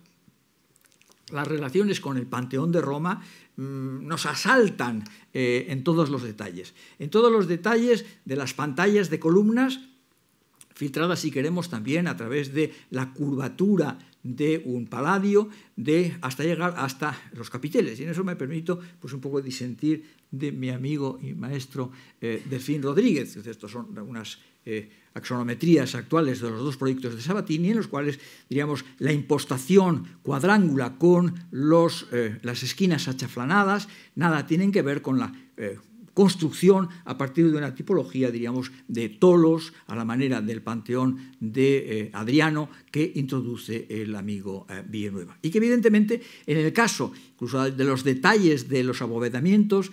las relaciones con el Panteón de Roma mm, nos asaltan eh, en todos los detalles. En todos los detalles de las pantallas de columnas, filtradas si queremos también a través de la curvatura de un paladio, de, hasta llegar hasta los capiteles. Y en eso me permito pues, un poco disentir de mi amigo y maestro eh, Delfín Rodríguez. Estos son algunas... Eh, axonometrías actuales de los dos proyectos de Sabatini, en los cuales, diríamos, la impostación cuadrángula con los, eh, las esquinas achaflanadas nada tienen que ver con la eh, construcción a partir de una tipología, diríamos, de tolos a la manera del panteón de eh, Adriano que introduce el amigo Villanueva. Y que evidentemente en el caso incluso de los detalles de los abovedamientos,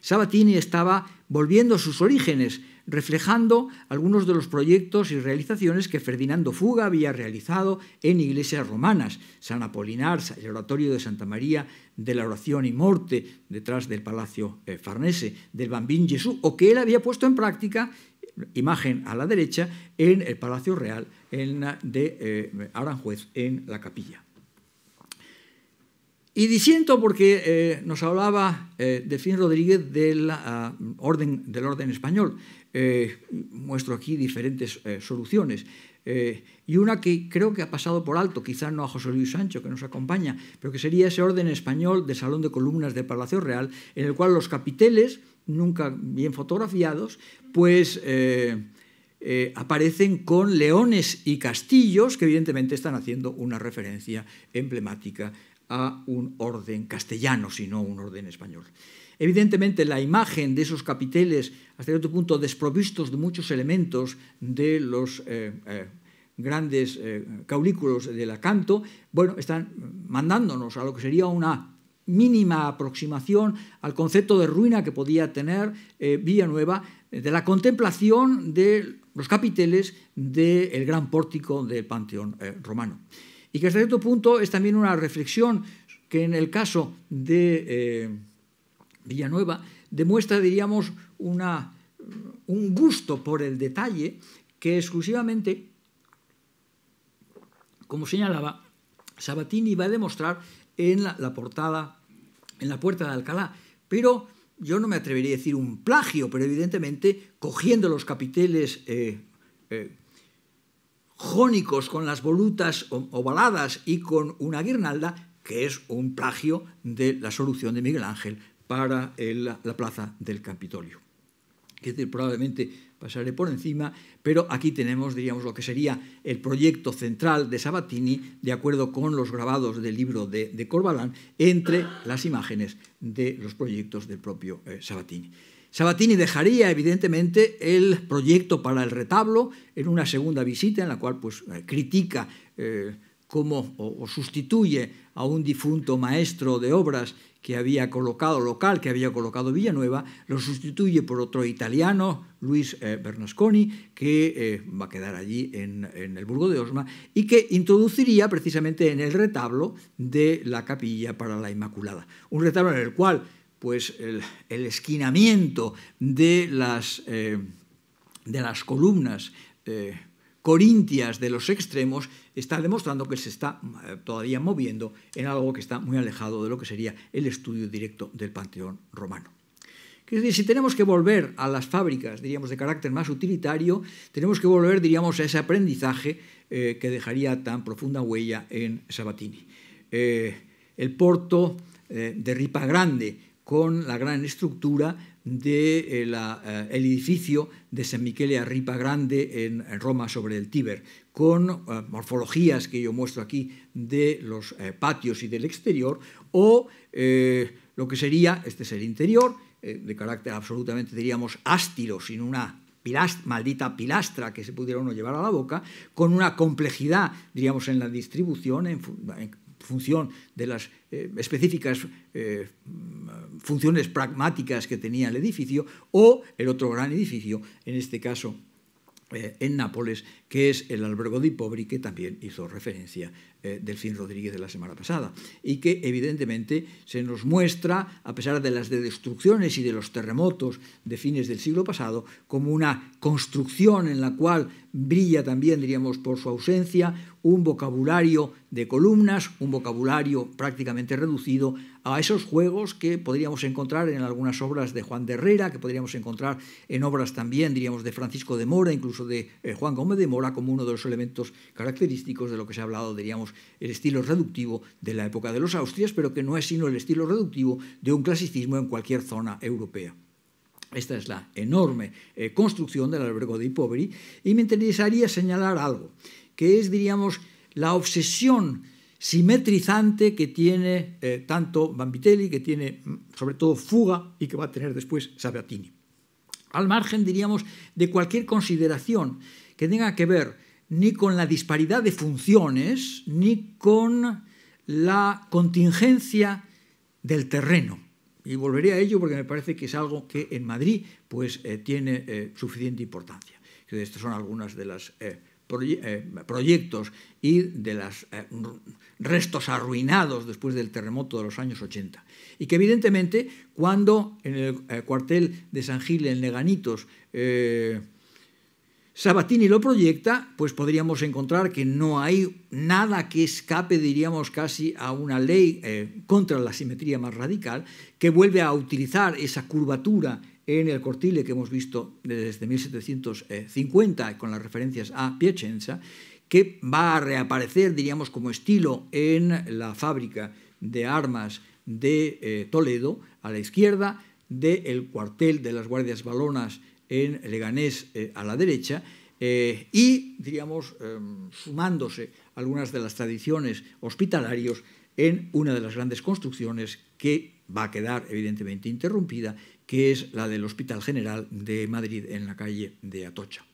Sabatini estaba volviendo a sus orígenes, reflejando algunos de los proyectos y realizaciones que Ferdinando Fuga había realizado en iglesias romanas, San Apolinar, el oratorio de Santa María de la Oración y Morte, detrás del Palacio eh, Farnese, del Bambín Jesús, o que él había puesto en práctica imagen a la derecha en el Palacio Real de eh, Aranjuez, en la capilla. Y disiento porque eh, nos hablaba Delfín Rodríguez ah, orden, del orden español. Eh, muestro aquí diferentes eh, soluciones. Eh, y una que creo que ha pasado por alto, quizás no a José Luis Sancho, que nos acompaña, pero que sería ese orden español de Salón de Columnas del Palacio Real, en el cual los capiteles, nunca bien fotografiados, pues aparecen con leones y castillos, que evidentemente están haciendo una referencia emblemática a un orden castellano, sino un orden español. Evidentemente, la imagen de esos capiteles, hasta cierto punto desprovistos de muchos elementos de los eh, eh, grandes eh, caulículos del acanto, bueno, están mandándonos a lo que sería una mínima aproximación al concepto de ruina que podía tener Villanueva de la contemplación de los capiteles del gran pórtico del Panteón romano. Y que hasta cierto punto es también una reflexión que en el caso de Villanueva demuestra, diríamos, un gusto por el detalle que exclusivamente, como señalaba, Sabatini va a demostrar en la, portada, en la puerta de Alcalá. Pero yo no me atrevería a decir un plagio, pero evidentemente cogiendo los capiteles eh, eh, jónicos con las volutas ovaladas y con una guirnalda, que es un plagio de la solución de Miguel Ángel para la plaza del Capitolio. que probablemente pasaré por encima, pero aquí tenemos, diríamos, lo que sería el proyecto central de Sabatini, de acuerdo con los grabados del libro de, Corbalán, entre las imágenes de los proyectos del propio eh, Sabatini. Sabatini dejaría, evidentemente, el proyecto para el retablo en una segunda visita, en la cual pues, critica eh, como o, sustituye a un difunto maestro de obras que había colocado local, que había colocado Villanueva, lo sustituye por otro italiano, Luis eh, Bernasconi, que eh, va a quedar allí en, el Burgo de Osma y que introduciría precisamente en el retablo de la capilla para la Inmaculada. Un retablo en el cual pues, el, esquinamiento de las, eh, de las columnas corintias de los extremos está demostrando que se está eh, todavía moviendo en algo que está muy alejado de lo que sería el estudio directo del panteón romano. si tenemos que volver a las fábricas, diríamos, de carácter más utilitario, tenemos que volver, diríamos, a ese aprendizaje eh, que dejaría tan profunda huella en Sabatini. Eh, el porto de Ripa Grande, con la gran estructura del de, eh, eh, el edificio de San Michele a Ripa Grande en, Roma sobre el Tíber, con eh, morfologías que yo muestro aquí de los patios y del exterior, o lo que sería, este es el interior, de carácter absolutamente, diríamos, ástilo, sin una maldita pilastra que se pudiera uno llevar a la boca, con una complejidad, diríamos, en la distribución, en, en función de las eh, específicas eh, funciones pragmáticas que tenía el edificio, o el otro gran edificio, en este caso eh, en Nápoles, que es el albergo di Pobri, que también hizo referencia del eh, Delfín Rodríguez de la semana pasada, y que evidentemente se nos muestra, a pesar de las destrucciones y de los terremotos de fines del siglo pasado, como una construcción en la cual brilla también, diríamos, por su ausencia, un vocabulario de columnas, un vocabulario prácticamente reducido a esos juegos que podríamos encontrar en algunas obras de Juan de Herrera, que podríamos encontrar en obras también, diríamos, de Francisco de Mora, incluso de eh, Juan Gómez de Mora, como uno de los elementos característicos de lo que se ha hablado, diríamos, el estilo reductivo de la época de los Austrias, pero que no es sino el estilo reductivo de un clasicismo en cualquier zona europea. Esta es la enorme eh, construcción del albergo de Ipoveri y me interesaría señalar algo, que es, diríamos, la obsesión simetrizante que tiene eh, tanto Bambitelli, que tiene mm, sobre todo Fuga y que va a tener después Sabatini. Al margen, diríamos, de cualquier consideración que tenga que ver ni con la disparidad de funciones, ni con la contingencia del terreno. Y volveré a ello porque me parece que es algo que en Madrid pues, eh, tiene eh, suficiente importancia. Estos son algunos de los eh, proyectos y de los restos arruinados después del terremoto de los años 80. Y que evidentemente cuando en el cuartel de San Gil en Leganitos Sabatini lo proyecta, pues podríamos encontrar que no hay nada que escape, diríamos casi, a una ley eh, contra la simetría más radical, que vuelve a utilizar esa curvatura en el cortile que hemos visto desde 1750 con las referencias a Piacenza, que va a reaparecer, diríamos, como estilo en la fábrica de armas de eh, Toledo, a la izquierda, del cuartel de las Guardias balonas en Leganés eh, a la derecha, eh, y, diríamos, em, sumándose algunas de las tradiciones hospitalarios en una de las grandes construcciones que va a quedar evidentemente interrumpida, que es la del Hospital General de Madrid en la calle de Atocha.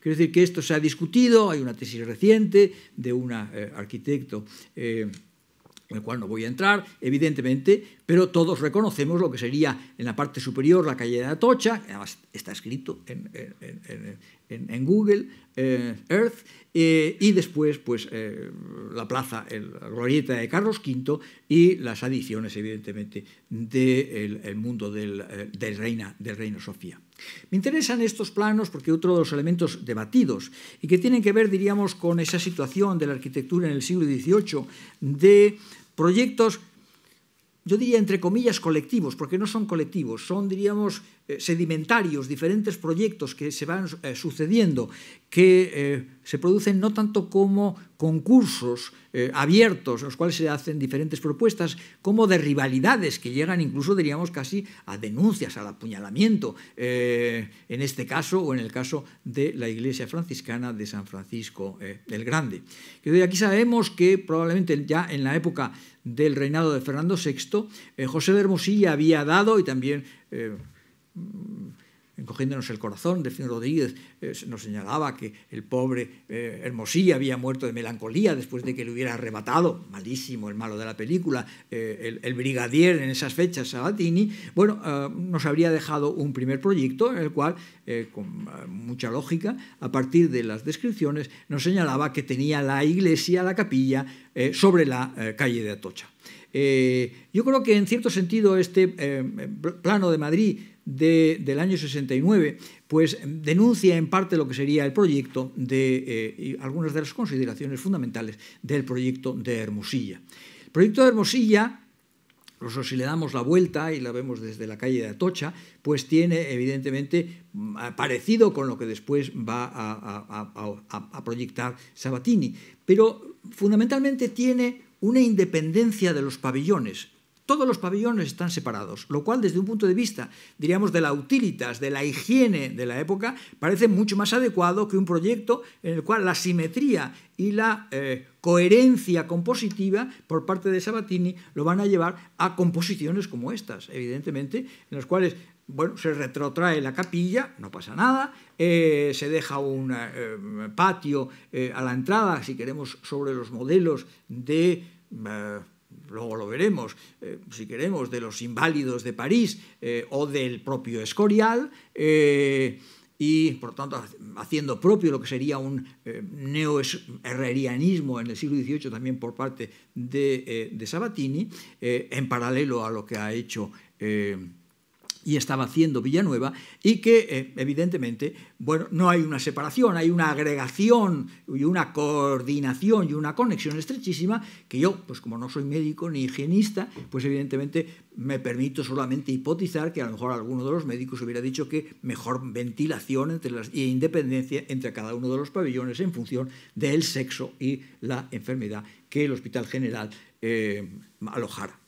Quiero decir que esto se ha discutido, hay una tesis reciente de un eh, arquitecto en el cual no voy a entrar, evidentemente, pero todos reconocemos lo que sería en la parte superior la calle de Atocha, que además está escrito en, Google eh, Earth, eh, y después pues, eh, la plaza, la glorieta de Carlos V y las adiciones, evidentemente, del mundo del, reina, del reino Sofía. Me interesan estos planos porque otro de los elementos debatidos y que tienen que ver, diríamos, con esa situación de la arquitectura en el siglo XVIII de proyectos yo diría entre comillas colectivos, porque no son colectivos, son, diríamos, eh, sedimentarios, diferentes proyectos que se van eh, sucediendo, que eh, se producen no tanto como concursos abiertos, en los cuales se hacen diferentes propuestas, como de rivalidades que llegan incluso, diríamos, casi a denuncias, al apuñalamiento, en este caso o en el caso de la Iglesia franciscana de San Francisco el Grande. Aquí sabemos que probablemente ya en la época del reinado de Fernando VI, eh, José de Hermosilla había dado y también eh, encogiéndonos el corazón, delfino Rodríguez eh, nos señalaba que el pobre eh, Hermosí había muerto de melancolía después de que le hubiera arrebatado, malísimo el malo de la película, eh, el, el, brigadier en esas fechas, Sabatini, bueno, nos habría dejado un primer proyecto en el cual, con mucha lógica, a partir de las descripciones, nos señalaba que tenía la iglesia, la capilla, sobre la calle de Atocha. yo creo que en cierto sentido este plano de Madrid del año 69, pues denuncia en parte lo que sería el proyecto de eh, algunas de las consideraciones fundamentales del proyecto de Hermosilla. El proyecto de Hermosilla si le damos la vuelta y la vemos desde la calle de Atocha, pues tiene evidentemente mm, parecido con lo que después va a proyectar Sabatini. Pero fundamentalmente tiene una independencia de los pabellones todos los pabellones están separados, lo cual desde un punto de vista, diríamos, de la utilitas, de la higiene de la época, parece mucho más adecuado que un proyecto en el cual la simetría y la eh, coherencia compositiva por parte de Sabatini lo van a llevar a composiciones como estas, evidentemente, en las cuales bueno, se retrotrae la capilla, no pasa nada, eh, se deja un eh, patio a la entrada, si queremos, sobre los modelos de luego lo veremos, eh, si queremos, de los inválidos de París eh, o del propio Escorial, eh, y por tanto haciendo propio lo que sería un neo-herrerianismo en el siglo XVIII también por parte de, de Sabatini, en paralelo a lo que ha hecho y estaba haciendo Villanueva, y que eh, evidentemente, bueno, no hay una separación, hay una agregación y una coordinación y una conexión estrechísima que yo, pues como no soy médico ni higienista, pues evidentemente me permito solamente hipotizar que a lo mejor alguno de los médicos hubiera dicho que mejor ventilación entre las, e independencia entre cada uno de los pabellones en función del sexo y la enfermedad que el Hospital General eh, alojara.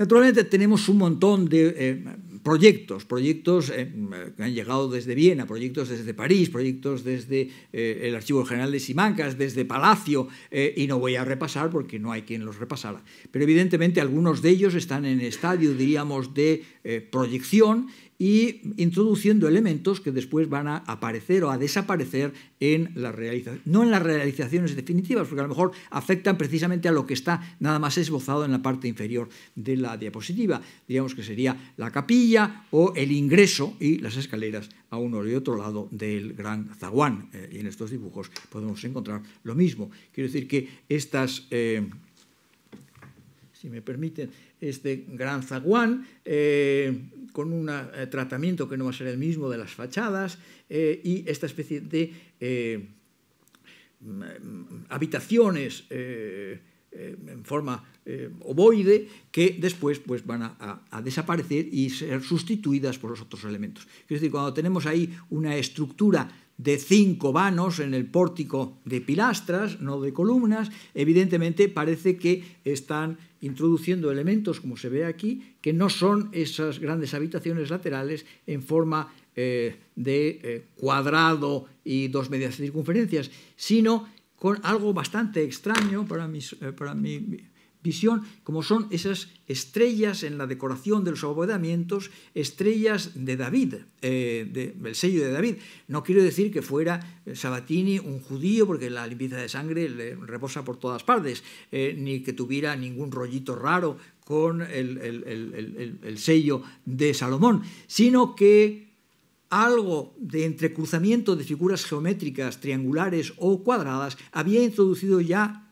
Naturalmente tenemos un montón de eh, proyectos, proyectos eh, que han llegado desde Viena, proyectos desde París, proyectos desde eh, el Archivo General de Simancas, desde Palacio, y no voy a repasar porque no hay quien los repasara. Pero evidentemente algunos de ellos están en estadio, diríamos, de proyección y introduciendo elementos que después van a aparecer o a desaparecer en la realización, no en las realizaciones definitivas, porque a lo mejor afectan precisamente a lo que está nada más esbozado en la parte inferior de la diapositiva, digamos que sería la capilla o el ingreso y las escaleras a uno y otro lado del gran zaguán. Eh, y en estos dibujos podemos encontrar lo mismo. Quiero decir que estas... Eh, si me permiten, este gran zaguán, eh, con un eh, tratamiento que no va a ser el mismo de las fachadas, eh, y esta especie de mm, habitaciones en forma ovoide que después pues, van a, desaparecer y ser sustituidas por los otros elementos. Es decir, cuando tenemos ahí una estructura de cinco vanos en el pórtico de pilastras, no de columnas, evidentemente parece que están introduciendo elementos, como se ve aquí, que no son esas grandes habitaciones laterales en forma eh, de eh, cuadrado y dos medias circunferencias, sino con algo bastante extraño para, mí. Eh, para visión, como son esas estrellas en la decoración de los abovedamientos, estrellas de David, eh, del sello de David. No quiero decir que fuera eh, Sabatini un judío, porque la limpieza de sangre le reposa por todas partes, eh, ni que tuviera ningún rollito raro con el, el sello de Salomón, sino que algo de entrecruzamiento de figuras geométricas, triangulares o cuadradas, había introducido ya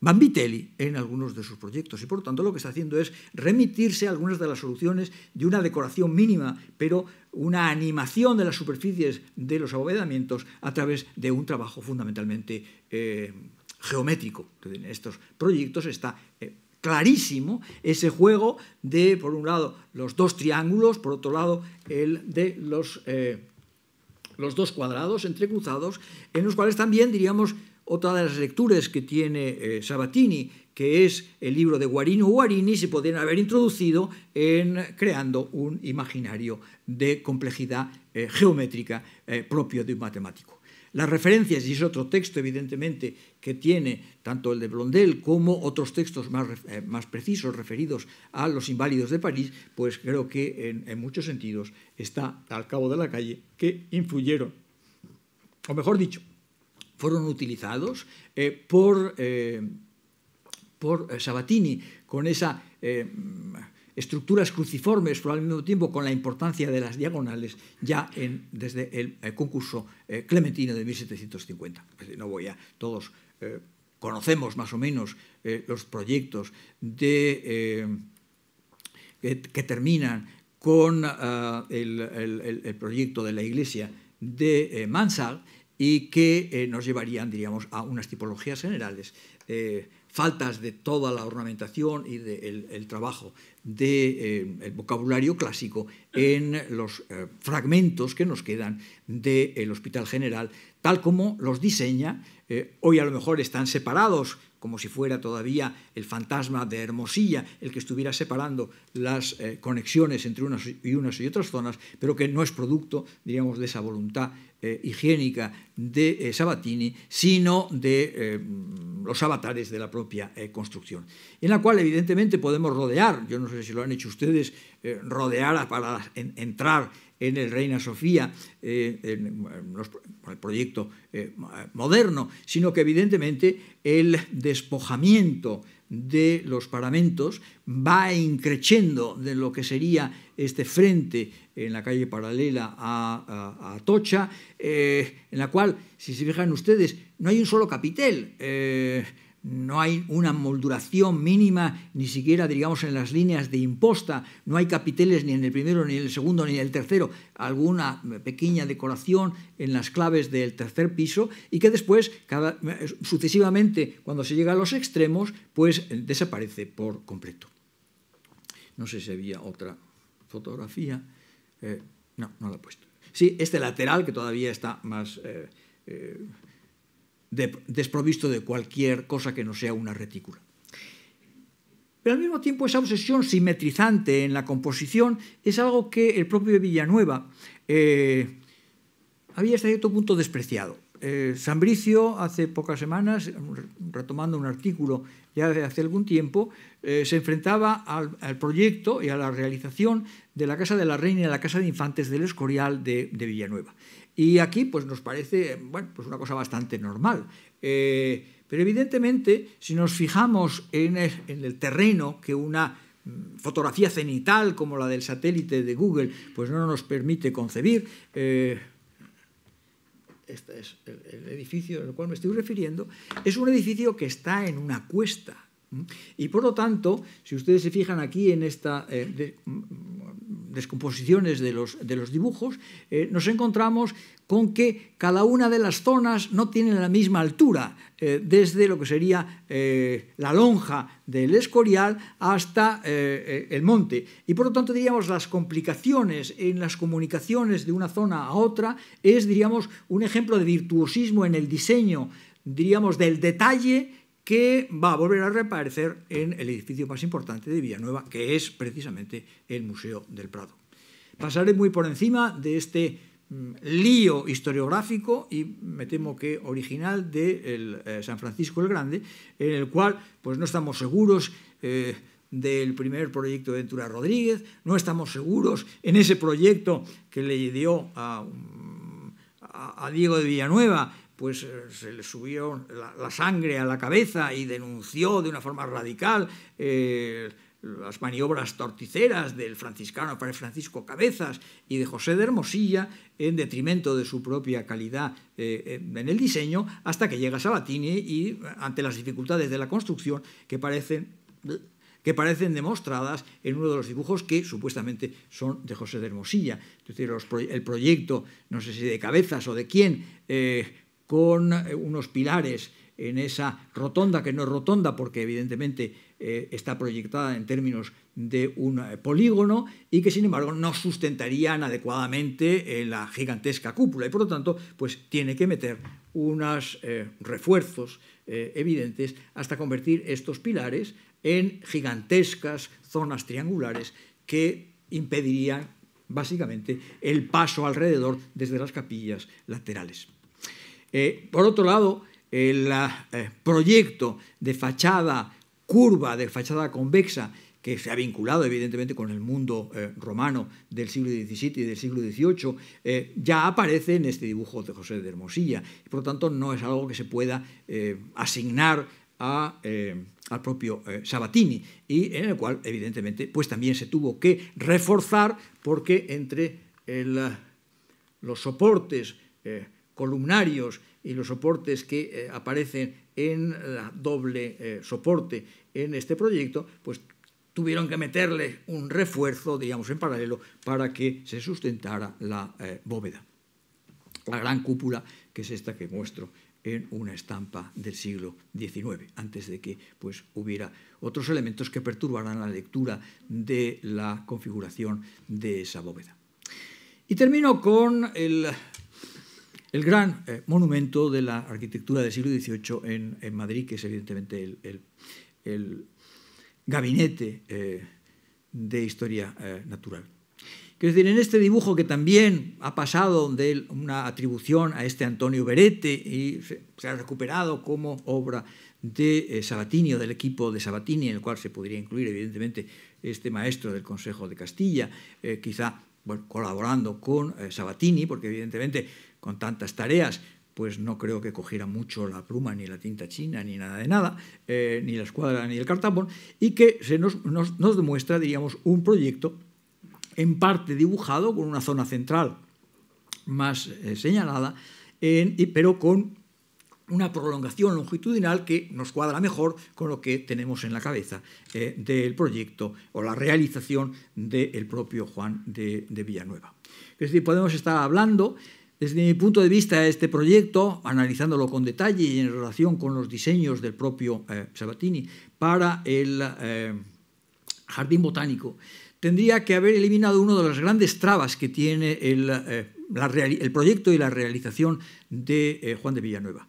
Bambitelli en algunos de sus proyectos y por lo tanto lo que está haciendo es remitirse a algunas de las soluciones de una decoración mínima, pero una animación de las superficies de los abovedamientos a través de un trabajo fundamentalmente eh, geométrico. En estos proyectos está eh, clarísimo ese juego de, por un lado, los dos triángulos, por otro lado, el de los, eh, los dos cuadrados entrecruzados, en los cuales también, diríamos, otra de las lecturas que tiene eh, Sabatini, que es el libro de Guarino Guarini, se podrían haber introducido en creando un imaginario de complejidad eh, geométrica eh, propio de un matemático. Las referencias, y es otro texto evidentemente que tiene tanto el de Blondel como otros textos más, precisos referidos a los inválidos de París, pues creo que en, muchos sentidos está al cabo de la calle que influyeron, o mejor dicho, fueron utilizados eh, por, eh, por, eh, Sabatini con esa estructuras cruciformes, pero al mismo tiempo con la importancia de las diagonales, ya desde el, concurso clementino de 1750. No voy a todos. conocemos más o menos los proyectos de, que, terminan con ah, el, el, proyecto de la iglesia de Mansart, y que eh, nos llevarían, diríamos, a unas tipologías generales, eh, faltas de toda la ornamentación y del trabajo del eh, vocabulario clásico en los fragmentos que nos quedan del Hospital General, tal como los diseña. hoy a lo mejor están separados, como si fuera todavía el fantasma de Hermosilla el que estuviera separando las conexiones entre unas y, unas y otras zonas, pero que no es producto, diríamos, de esa voluntad eh, higiénica de eh, Sabatini, sino de eh, los avatares de la propia construcción, en la cual evidentemente podemos rodear, yo no sé si lo han hecho ustedes, rodear para entrar en el Reina Sofía, en, el proyecto moderno, sino que evidentemente el despojamiento de los paramentos, va increciendo de lo que sería este frente en la calle paralela a, a, Atocha, eh, en la cual, si se fijan ustedes, no hay un solo capitel. Eh, no hay una molduración mínima, ni siquiera, digamos, en las líneas de imposta, no hay capiteles ni en el primero, ni en el segundo, ni en el tercero, alguna pequeña decoración en las claves del tercer piso y que después, sucesivamente, cuando se llega a los extremos, pues desaparece por completo. No sé si había otra fotografía. Eh, no, no la he puesto. Sí, este lateral, que todavía está más... Eh, eh, desprovisto de cualquier cosa que no sea una retícula. Pero al mismo tiempo esa obsesión simetrizante en la composición es algo que el propio Villanueva eh, había hasta cierto punto despreciado. Eh, Sambricio hace pocas semanas, retomando un artículo ya de hace algún tiempo, eh, se enfrentaba al, proyecto y a la realización de la Casa de la Reina y la Casa de Infantes del Escorial de Villanueva. Y aquí pues, nos parece bueno, pues una cosa bastante normal. Eh, pero evidentemente, si nos fijamos en el, terreno que una mm, fotografía cenital como la del satélite de Google, pues no nos permite concebir. Eh, este es el, edificio al cual me estoy refiriendo. Es un edificio que está en una cuesta. Y por lo tanto, si ustedes se fijan aquí en esta, eh, mm, descomposiciones de los, dibujos, eh, nos encontramos con que cada una de las zonas no tiene la misma altura, eh, desde lo que sería eh, la lonja del Escorial hasta el monte. Y por lo tanto, diríamos, las complicaciones en las comunicaciones de una zona a otra es, diríamos, un ejemplo de virtuosismo en el diseño, diríamos, del detalle que va a volver a reaparecer en el edificio más importante de Villanueva, que es precisamente el Museo del Prado. Pasaré muy por encima de este mm, lío historiográfico y me temo que original de eh, San Francisco el Grande, en el cual pues no estamos seguros eh, del primer proyecto de Ventura Rodríguez, no estamos seguros en ese proyecto que le dio a mm, Diego de Villanueva pues eh, se le subió la, sangre a la cabeza y denunció de una forma radical eh, las maniobras torticeras del franciscano para Francisco Cabezas y de José de Hermosilla en detrimento de su propia calidad eh, en el diseño, hasta que llega Sabatini y ante las dificultades de la construcción que parecen que parecen demostradas en uno de los dibujos que supuestamente son de José de Hermosilla. Es decir, el proyecto, no sé si de cabezas o de quién, con eh, unos pilares en esa rotonda, que no es rotonda porque evidentemente eh, está proyectada en términos de un eh, polígono y que sin embargo no sustentarían adecuadamente la gigantesca cúpula y por lo tanto pues tiene que meter unos refuerzos evidentes hasta convertir estos pilares en gigantescas zonas triangulares que impedirían básicamente el paso alrededor desde las capillas laterales. Eh, por otro lado, el eh, eh, proyecto de fachada curva, de fachada convexa, que se ha vinculado evidentemente con el mundo romano del siglo XVII y del siglo XVIII, ya aparece en este dibujo de José de Hermosilla. Por lo tanto, no es algo que se pueda asignar al propio Sabatini, y en el cual evidentemente pues, también se tuvo que reforzar porque entre los soportes columnarios y los soportes que eh, aparecen en la doble eh, soporte en este proyecto, pues tuvieron que meterle un refuerzo, digamos, en paralelo para que se sustentara la eh, bóveda. La gran cúpula, que es esta que muestro en una estampa del siglo XIX, antes de que pues, hubiera otros elementos que perturbaran la lectura de la configuración de esa bóveda. Y termino con el el gran eh, monumento de la arquitectura del siglo XVIII en, Madrid, que es evidentemente el, gabinete eh, de historia eh, natural. Quiero decir, en este dibujo que también ha pasado de una atribución a este Antonio Berete y se, ha recuperado como obra de Sabatini o del equipo de Sabatini, en el cual se podría incluir evidentemente este maestro del Consejo de Castilla, quizá colaborando con eh, Sabatini, porque evidentemente con tantas tareas pues no creo que cogiera mucho la pluma, ni la tinta china, ni nada de nada, eh, ni la escuadra, ni el cartapón, y que se nos, demuestra, diríamos, un proyecto en parte dibujado con una zona central más eh, señalada, y, pero con una prolongación longitudinal que nos cuadra mejor con lo que tenemos en la cabeza eh, del proyecto o la realización del propio Juan de, Villanueva. Es decir, podemos estar hablando desde mi punto de vista de este proyecto, analizándolo con detalle y en relación con los diseños del propio eh, Sabatini para el eh, jardín botánico, tendría que haber eliminado una de las grandes trabas que tiene el proyecto y la realización de Juan de Villanueva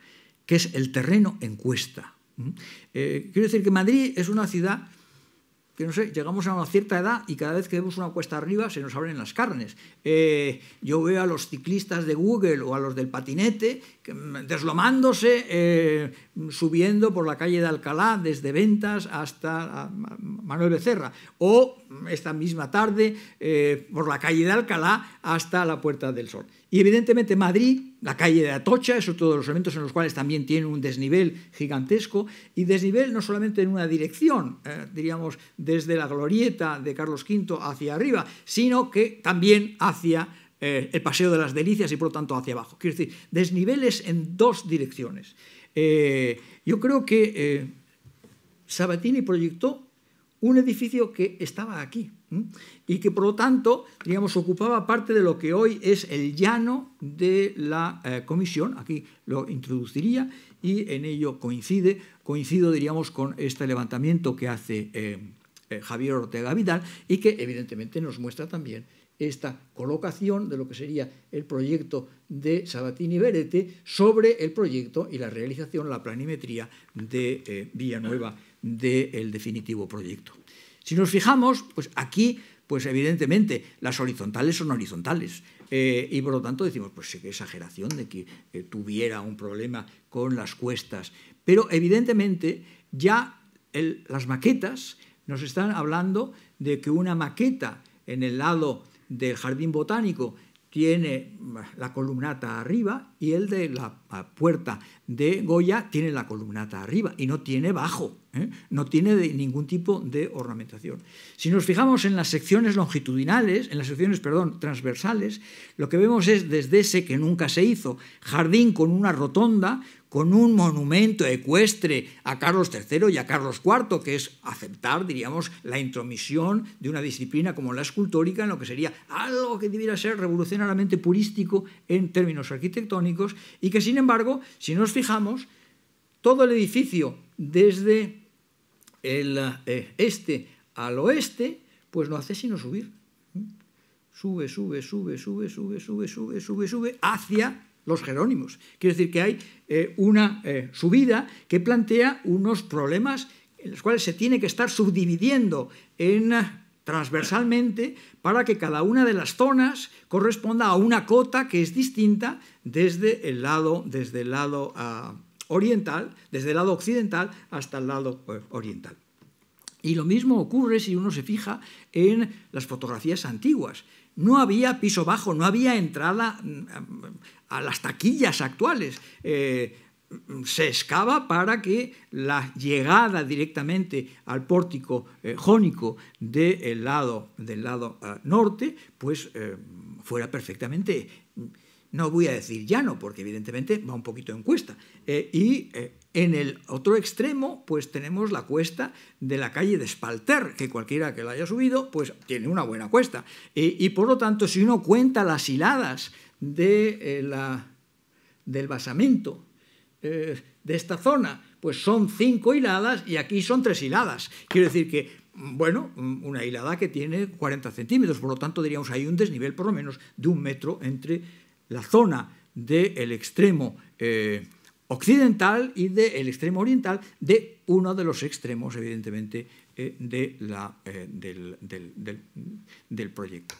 que es el terreno en cuesta. Mm. Eh, quiero decir que Madrid es una ciudad que no sé, llegamos a una cierta edad y cada vez que vemos una cuesta arriba se nos abren las carnes. Eh, yo veo a los ciclistas de Google o a los del patinete deslomándose, eh, subiendo por la calle de Alcalá, desde Ventas hasta ah, Manuel Becerra, o esta misma tarde eh, por la calle de Alcalá hasta la Puerta del Sol. Y evidentemente Madrid, la calle de Atocha, es otro de los elementos en los cuales también tiene un desnivel gigantesco, y desnivel no solamente en una dirección, eh, diríamos desde la glorieta de Carlos V hacia arriba, sino que también hacia eh, el paseo de las delicias y por lo tanto hacia abajo. Quiero decir, desniveles en dos direcciones. Eh, yo creo que eh, Sabatini proyectó un edificio que estaba aquí y que por lo tanto, digamos, ocupaba parte de lo que hoy es el llano de la comisión, aquí lo introduciría y en ello coincide, coincido, diríamos, con este levantamiento que hace Javier Ortega Vidal y que evidentemente nos muestra también esta colocación de lo que sería el proyecto de Sabatini Berete sobre el proyecto y la realización, la planimetría de eh, Villanueva del definitivo proyecto. Si nos fijamos, pues aquí, pues evidentemente, las horizontales son horizontales. Eh, y por lo tanto decimos, pues sí, qué exageración de que eh, tuviera un problema con las cuestas. Pero evidentemente ya las maquetas nos están hablando de que una maqueta en el lado del jardín botánico tiene la columnata arriba y el de la puerta de Goya tiene la columnata arriba y no tiene bajo, ¿eh? no tiene ningún tipo de ornamentación. Si nos fijamos en las secciones longitudinales, en las secciones, perdón, transversales, lo que vemos es desde ese que nunca se hizo, jardín con una rotonda, con un monumento ecuestre a Carlos III y a Carlos IV, que es aceptar, diríamos, la intromisión de una disciplina como la escultórica en lo que sería algo que debiera ser revolucionariamente purístico en términos arquitectónicos y que sin embargo, si nos fijamos, todo el edificio desde el eh, este al oeste, pues no hace sino subir. Sube, sube, sube, sube, sube, sube, sube, sube, sube, hacia los Jerónimos. quiere decir que hay eh, una eh, subida que plantea unos problemas en los cuales se tiene que estar subdividiendo en transversalmente para que cada una de las zonas corresponda a una cota que es distinta desde el lado, desde el lado ah, oriental, desde el lado occidental hasta el lado eh, oriental. Y lo mismo ocurre si uno se fija en las fotografías antiguas. No había piso bajo, no había entrada mm, a las taquillas actuales. Eh, se excava para que la llegada directamente al pórtico eh, jónico eh, lado, del lado, ah, norte pues, eh, fuera perfectamente, no voy a decir llano, porque evidentemente va un poquito en cuesta. y en el otro extremo pues tenemos la cuesta de la calle de Espalter, que cualquiera que la haya subido pues tiene una buena cuesta. y por lo tanto, si uno cuenta las hiladas de, del basamento, eh, de esta zona, pues son cinco hiladas y aquí son tres hiladas. Quiero decir que, bueno, una hilada que tiene 40 centímetros, por lo tanto diríamos hay un desnivel por lo menos de un metro entre la zona del extremo eh, occidental y del extremo oriental de uno de los extremos, evidentemente, eh, de la, del, del proyecto.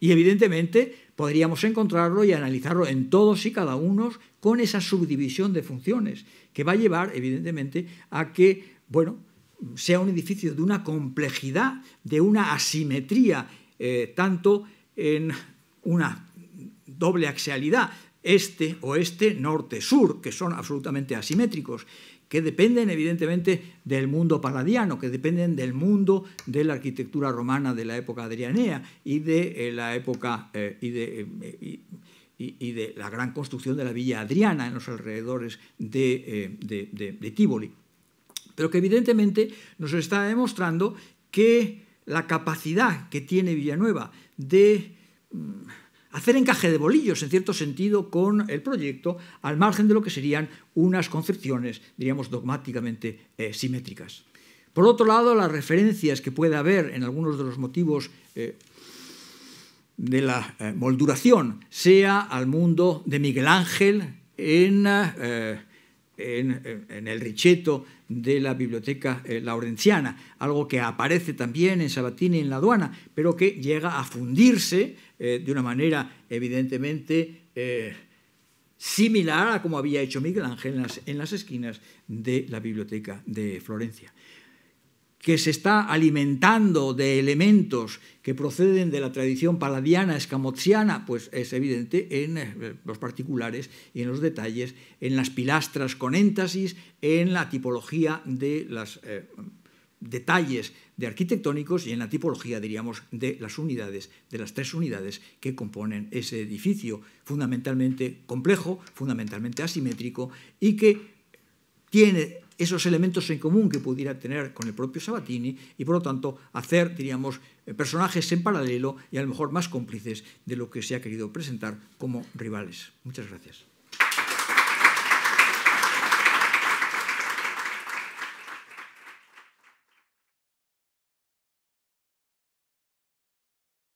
Y evidentemente podríamos encontrarlo y analizarlo en todos y cada uno con esa subdivisión de funciones que va a llevar, evidentemente, a que, bueno, sea un edificio de una complejidad, de una asimetría, eh, tanto en una doble axialidad, este, oeste, norte, sur, que son absolutamente asimétricos, que dependen evidentemente del mundo paladiano, que dependen del mundo de la arquitectura romana de la época adrianea y de eh, la época eh, y de, y, de la gran construcción de la Villa Adriana en los alrededores de, eh, de, Pero que evidentemente nos está demostrando que la capacidad que tiene Villanueva de mm, hacer encaje de bolillos, en cierto sentido, con el proyecto, al margen de lo que serían unas concepciones, diríamos, dogmáticamente eh, simétricas. Por otro lado, las referencias que puede haber en algunos de los motivos eh, de la eh, molduración, sea al mundo de Miguel Ángel en, eh, eh, el Richeto de la biblioteca laurenciana, algo que aparece también en Sabatini en la aduana, pero que llega a fundirse de una manera evidentemente similar a como había hecho Miguel Ángel en las esquinas de la biblioteca de Florencia que se está alimentando de elementos que proceden de la tradición paladiana escamotziana, pues es evidente en eh, los particulares y en los detalles, en las pilastras con éntasis, en la tipología de los eh, detalles de arquitectónicos y en la tipología, diríamos, de las unidades, de las tres unidades que componen ese edificio, fundamentalmente complejo, fundamentalmente asimétrico y que tiene esos elementos en común que pudiera tener con el propio Sabatini y por lo tanto hacer, diríamos, eh, personajes en paralelo y a lo mejor más cómplices de lo que se ha querido presentar como rivales. Muchas gracias.